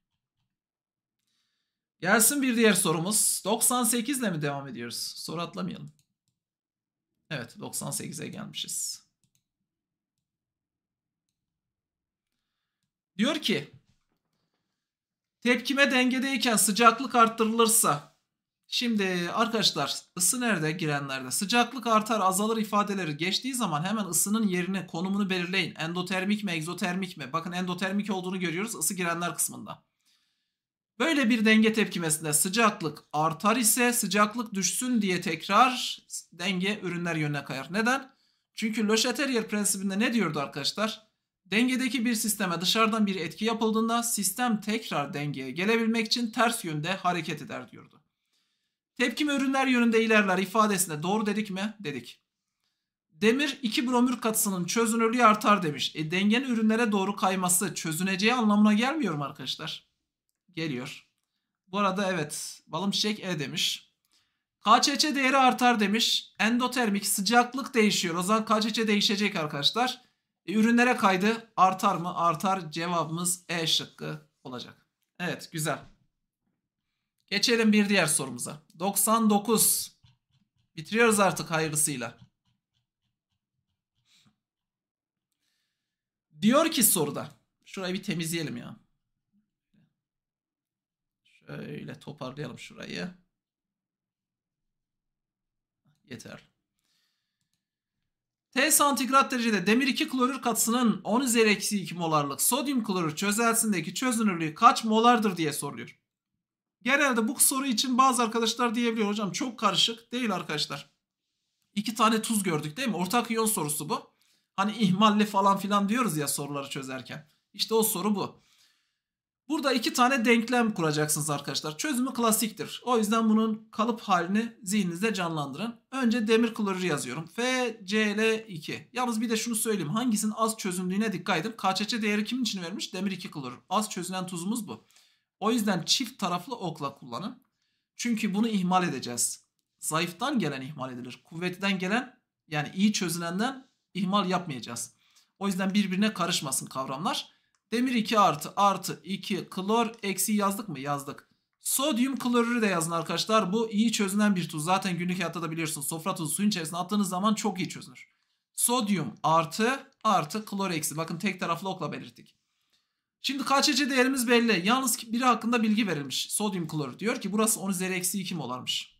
Gelsin bir diğer sorumuz. 98 ile mi devam ediyoruz? Soru atlamayalım. Evet 98'e gelmişiz. Diyor ki Tepkime dengedeyken sıcaklık arttırılırsa. Şimdi arkadaşlar ısı nerede girenlerde? Sıcaklık artar azalır ifadeleri geçtiği zaman hemen ısının yerini konumunu belirleyin. Endotermik mi egzotermik mi? Bakın endotermik olduğunu görüyoruz ısı girenler kısmında. Böyle bir denge tepkimesinde sıcaklık artar ise sıcaklık düşsün diye tekrar denge ürünler yönüne kayar. Neden? Çünkü Le Chatelier prensibinde ne diyordu arkadaşlar? Dengedeki bir sisteme dışarıdan bir etki yapıldığında sistem tekrar dengeye gelebilmek için ters yönde hareket eder diyordu. Tepkim ürünler yönünde ilerler ifadesine doğru dedik mi? Dedik. Demir 2 bromür katısının çözünürlüğü artar demiş. E dengenin ürünlere doğru kayması çözüneceği anlamına gelmiyor mu arkadaşlar? Geliyor. Bu arada evet balım çiçek E demiş. KÇÇ değeri artar demiş. Endotermik sıcaklık değişiyor. O zaman KÇÇ değişecek arkadaşlar. E, ürünlere kaydı artar mı? Artar. Cevabımız E şıkkı olacak. Evet güzel. Geçelim bir diğer sorumuza. 99. Bitiriyoruz artık hayırlısıyla. Diyor ki soruda. Şurayı bir temizleyelim ya. Şöyle toparlayalım şurayı. Yeter. T santigrat derecede demir 2 klorür katısının 10 üzeri eksi 2 molarlık sodyum klorür çözelsindeki çözünürlüğü kaç molardır diye soruyor. Genelde bu soru için bazı arkadaşlar diyebiliyor hocam çok karışık değil arkadaşlar. İki tane tuz gördük değil mi? Ortak iyon sorusu bu. Hani ihmalli falan filan diyoruz ya soruları çözerken. İşte o soru bu. Burada iki tane denklem kuracaksınız arkadaşlar. Çözümü klasiktir. O yüzden bunun kalıp halini zihninizde canlandırın. Önce demir klorür yazıyorum. FCl2. Yalnız bir de şunu söyleyeyim. Hangisinin az çözündüğüne dikkat edin. KÇC değeri kimin için vermiş? Demir 2 klorür. Az çözülen tuzumuz bu. O yüzden çift taraflı okla kullanın. Çünkü bunu ihmal edeceğiz. Zayıftan gelen ihmal edilir. Kuvvetten gelen yani iyi çözülenden ihmal yapmayacağız. O yüzden birbirine karışmasın kavramlar. Demir 2 artı artı 2 klor eksi yazdık mı? Yazdık. Sodyum klorürü de yazın arkadaşlar. Bu iyi çözünen bir tuz. Zaten günlük hayatta da biliyorsunuz. Sofra tuzu suyun içerisine attığınız zaman çok iyi çözünür. Sodyum artı artı klor eksi. Bakın tek taraflı okla belirttik. Şimdi KÇC değerimiz belli. Yalnız biri hakkında bilgi verilmiş. Sodyum klorür diyor ki burası 10 üzeri eksi 2 molarmış.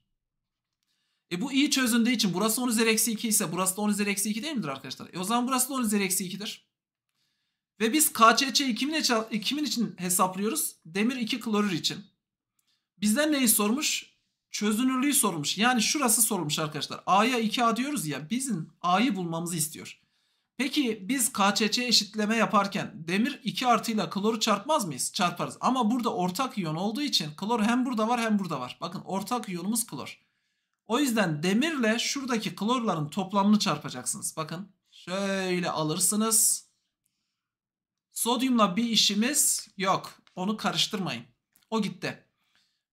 E bu iyi çözündüğü için burası 10 üzeri eksi 2 ise burası da 10 üzeri eksi 2 değil midir arkadaşlar? E o zaman burası da 10 üzeri eksi 2'dir. Ve biz KÇÇ'yi kimin, kimin için hesaplıyoruz? Demir 2 klorür için. Bizden neyi sormuş? Çözünürlüğü sormuş. Yani şurası sormuş arkadaşlar. A'ya 2A diyoruz ya bizim A'yı bulmamızı istiyor. Peki biz KÇÇ eşitleme yaparken demir 2 artıyla kloru çarpmaz mıyız? Çarparız. Ama burada ortak iyon olduğu için klor hem burada var hem burada var. Bakın ortak iyonumuz klor. O yüzden demirle şuradaki klorların toplamını çarpacaksınız. Bakın şöyle alırsınız. Sodyumla bir işimiz yok. Onu karıştırmayın. O gitti.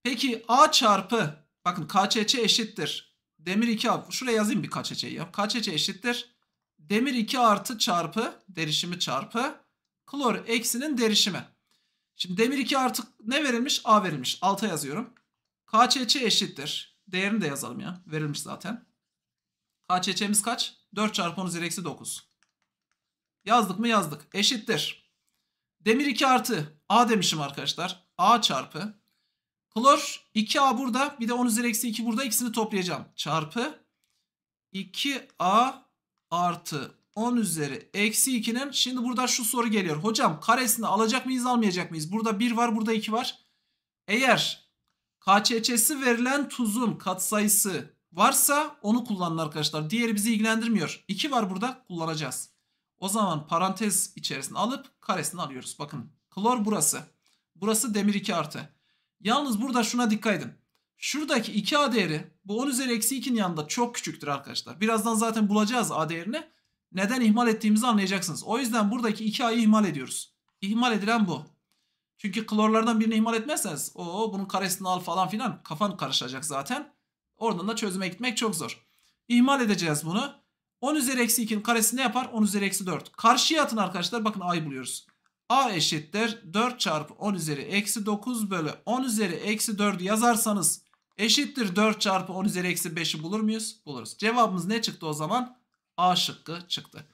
Peki A çarpı bakın KÇÇ eşittir. Demir 2 Şuraya yazayım bir KÇÇ'yi ya. KÇÇ eşittir. Demir 2 artı çarpı derişimi çarpı klor eksinin derişimi. Şimdi demir 2 artı ne verilmiş? A verilmiş. Alta yazıyorum. KÇÇ eşittir. Değerini de yazalım ya. Verilmiş zaten. KÇÇ'miz kaç? 4 çarpı 10 üzeri eksi 9. Yazdık mı yazdık. Eşittir. Demir 2 artı A demişim arkadaşlar. A çarpı. Klor 2A burada bir de 10 üzeri eksi 2 burada ikisini toplayacağım. Çarpı 2A artı 10 üzeri eksi 2'nin şimdi burada şu soru geliyor. Hocam karesini alacak mıyız almayacak mıyız? Burada 1 var burada 2 var. Eğer KÇÇ'si verilen tuzun katsayısı varsa onu kullanın arkadaşlar. Diğeri bizi ilgilendirmiyor. 2 var burada kullanacağız. O zaman parantez içerisine alıp karesini alıyoruz. Bakın klor burası. Burası demir 2 artı. Yalnız burada şuna dikkat edin. Şuradaki 2A değeri bu 10 üzeri eksi 2'nin yanında çok küçüktür arkadaşlar. Birazdan zaten bulacağız A değerini. Neden ihmal ettiğimizi anlayacaksınız. O yüzden buradaki 2A'yı ihmal ediyoruz. İhmal edilen bu. Çünkü klorlardan birini ihmal etmezseniz o bunun karesini al falan filan kafan karışacak zaten. Oradan da çözüme gitmek çok zor. İhmal edeceğiz bunu. 10 üzeri eksi 2'nin karesi ne yapar? 10 üzeri eksi 4. Karşıya atın arkadaşlar. Bakın a'yı buluyoruz. a eşittir 4 çarpı 10 üzeri eksi 9 bölü 10 üzeri eksi 4'ü yazarsanız eşittir 4 çarpı 10 üzeri eksi 5'i bulur muyuz? Buluruz. Cevabımız ne çıktı o zaman? A şıkkı çıktı.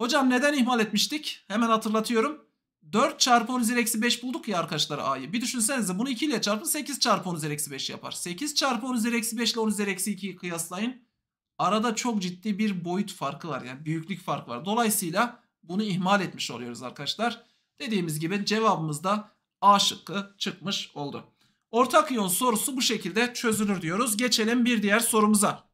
Hocam neden ihmal etmiştik? Hemen hatırlatıyorum. 4 çarpı 10 üzeri eksi 5 bulduk ya arkadaşlar a'yı. Bir düşünsenize bunu 2 ile çarpın 8 çarpı 10 üzeri eksi 5 yapar. 8 çarpı 10 üzeri eksi 5 ile 10 üzeri eksi 2'yi kıyaslayın. Arada çok ciddi bir boyut farkı var yani büyüklük farkı var. Dolayısıyla bunu ihmal etmiş oluyoruz arkadaşlar. Dediğimiz gibi cevabımız da A şıkkı çıkmış oldu. Ortak iyon sorusu bu şekilde çözülür diyoruz. Geçelim bir diğer sorumuza.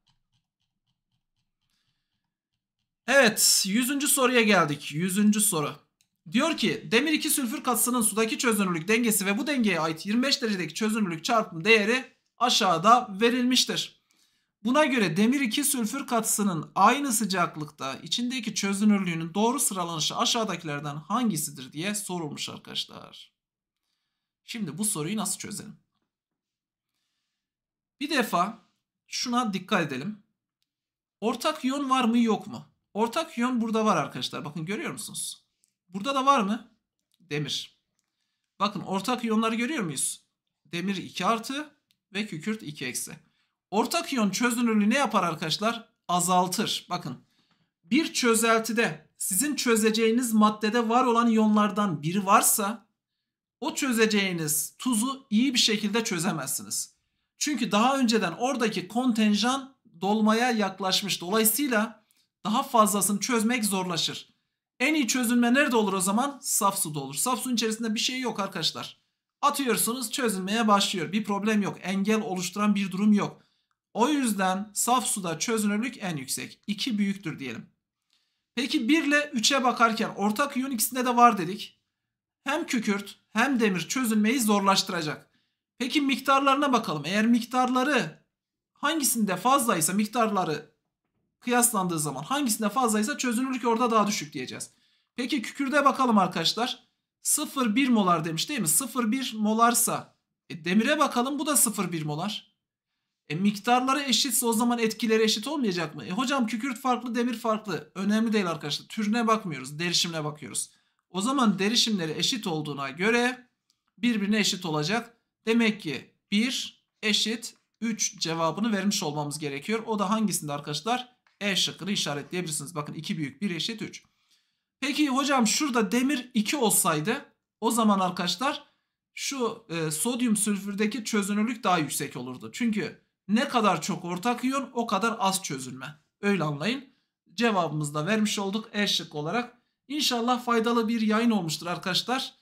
Evet 100. soruya geldik. 100. soru. Diyor ki demir 2 sülfür katısının sudaki çözünürlük dengesi ve bu dengeye ait 25 derecedeki çözünürlük çarpım değeri aşağıda verilmiştir. Buna göre demir 2 sülfür katısının aynı sıcaklıkta içindeki çözünürlüğünün doğru sıralanışı aşağıdakilerden hangisidir diye sorulmuş arkadaşlar. Şimdi bu soruyu nasıl çözelim? Bir defa şuna dikkat edelim. Ortak yön var mı yok mu? Ortak yön burada var arkadaşlar. Bakın görüyor musunuz? Burada da var mı? Demir. Bakın ortak yönleri görüyor muyuz? Demir 2 artı ve kükürt 2 eksi. Ortak iyon çözünürlüğü ne yapar arkadaşlar? Azaltır. Bakın bir çözeltide sizin çözeceğiniz maddede var olan iyonlardan biri varsa o çözeceğiniz tuzu iyi bir şekilde çözemezsiniz. Çünkü daha önceden oradaki kontenjan dolmaya yaklaşmış. Dolayısıyla daha fazlasını çözmek zorlaşır. En iyi çözünme nerede olur o zaman? Saf suda olur. Saf suyun içerisinde bir şey yok arkadaşlar. Atıyorsunuz çözülmeye başlıyor. Bir problem yok. Engel oluşturan bir durum yok. O yüzden saf suda çözünürlük en yüksek. 2 büyüktür diyelim. Peki 1 ile 3'e bakarken ortak iyon ikisinde de var dedik. Hem kükürt hem demir çözünmeyi zorlaştıracak. Peki miktarlarına bakalım. Eğer miktarları hangisinde fazlaysa miktarları kıyaslandığı zaman hangisinde fazlaysa çözünürlük orada daha düşük diyeceğiz. Peki kükürde bakalım arkadaşlar. 0,1 molar demiş değil mi? 0,1 molarsa e, demire bakalım bu da 0,1 molar. E miktarları eşitse o zaman etkileri eşit olmayacak mı? E hocam kükürt farklı, demir farklı. Önemli değil arkadaşlar. Türüne bakmıyoruz, derişimine bakıyoruz. O zaman derişimleri eşit olduğuna göre birbirine eşit olacak. Demek ki 1 eşit 3 cevabını vermiş olmamız gerekiyor. O da hangisinde arkadaşlar? E şıkkını işaretleyebilirsiniz. Bakın 2 büyük 1 eşit 3. Peki hocam şurada demir 2 olsaydı o zaman arkadaşlar şu e, sodyum sülfürdeki çözünürlük daha yüksek olurdu. Çünkü ne kadar çok ortak iyon o kadar az çözülme. Öyle anlayın. Cevabımızı da vermiş olduk E şık olarak. İnşallah faydalı bir yayın olmuştur arkadaşlar.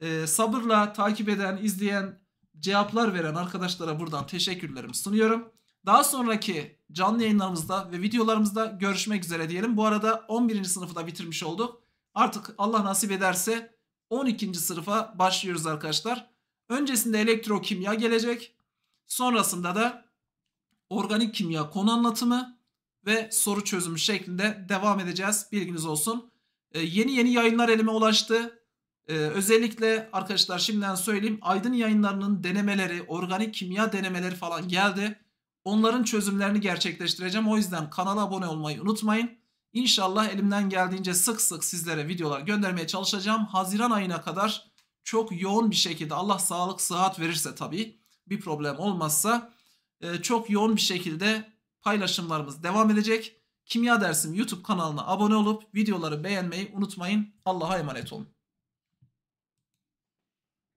Ee, sabırla takip eden, izleyen, cevaplar veren arkadaşlara buradan teşekkürlerimi sunuyorum. Daha sonraki canlı yayınlarımızda ve videolarımızda görüşmek üzere diyelim. Bu arada 11. sınıfı da bitirmiş olduk. Artık Allah nasip ederse 12. sınıfa başlıyoruz arkadaşlar. Öncesinde elektrokimya gelecek. Sonrasında da organik kimya konu anlatımı ve soru çözümü şeklinde devam edeceğiz. Bilginiz olsun. Ee, yeni yeni yayınlar elime ulaştı. Ee, özellikle arkadaşlar şimdiden söyleyeyim Aydın yayınlarının denemeleri, organik kimya denemeleri falan geldi. Onların çözümlerini gerçekleştireceğim. O yüzden kanala abone olmayı unutmayın. İnşallah elimden geldiğince sık sık sizlere videolar göndermeye çalışacağım. Haziran ayına kadar çok yoğun bir şekilde Allah sağlık sıhhat verirse tabii bir problem olmazsa ee, çok yoğun bir şekilde paylaşımlarımız devam edecek. Kimya Dersim YouTube kanalına abone olup videoları beğenmeyi unutmayın. Allah'a emanet olun.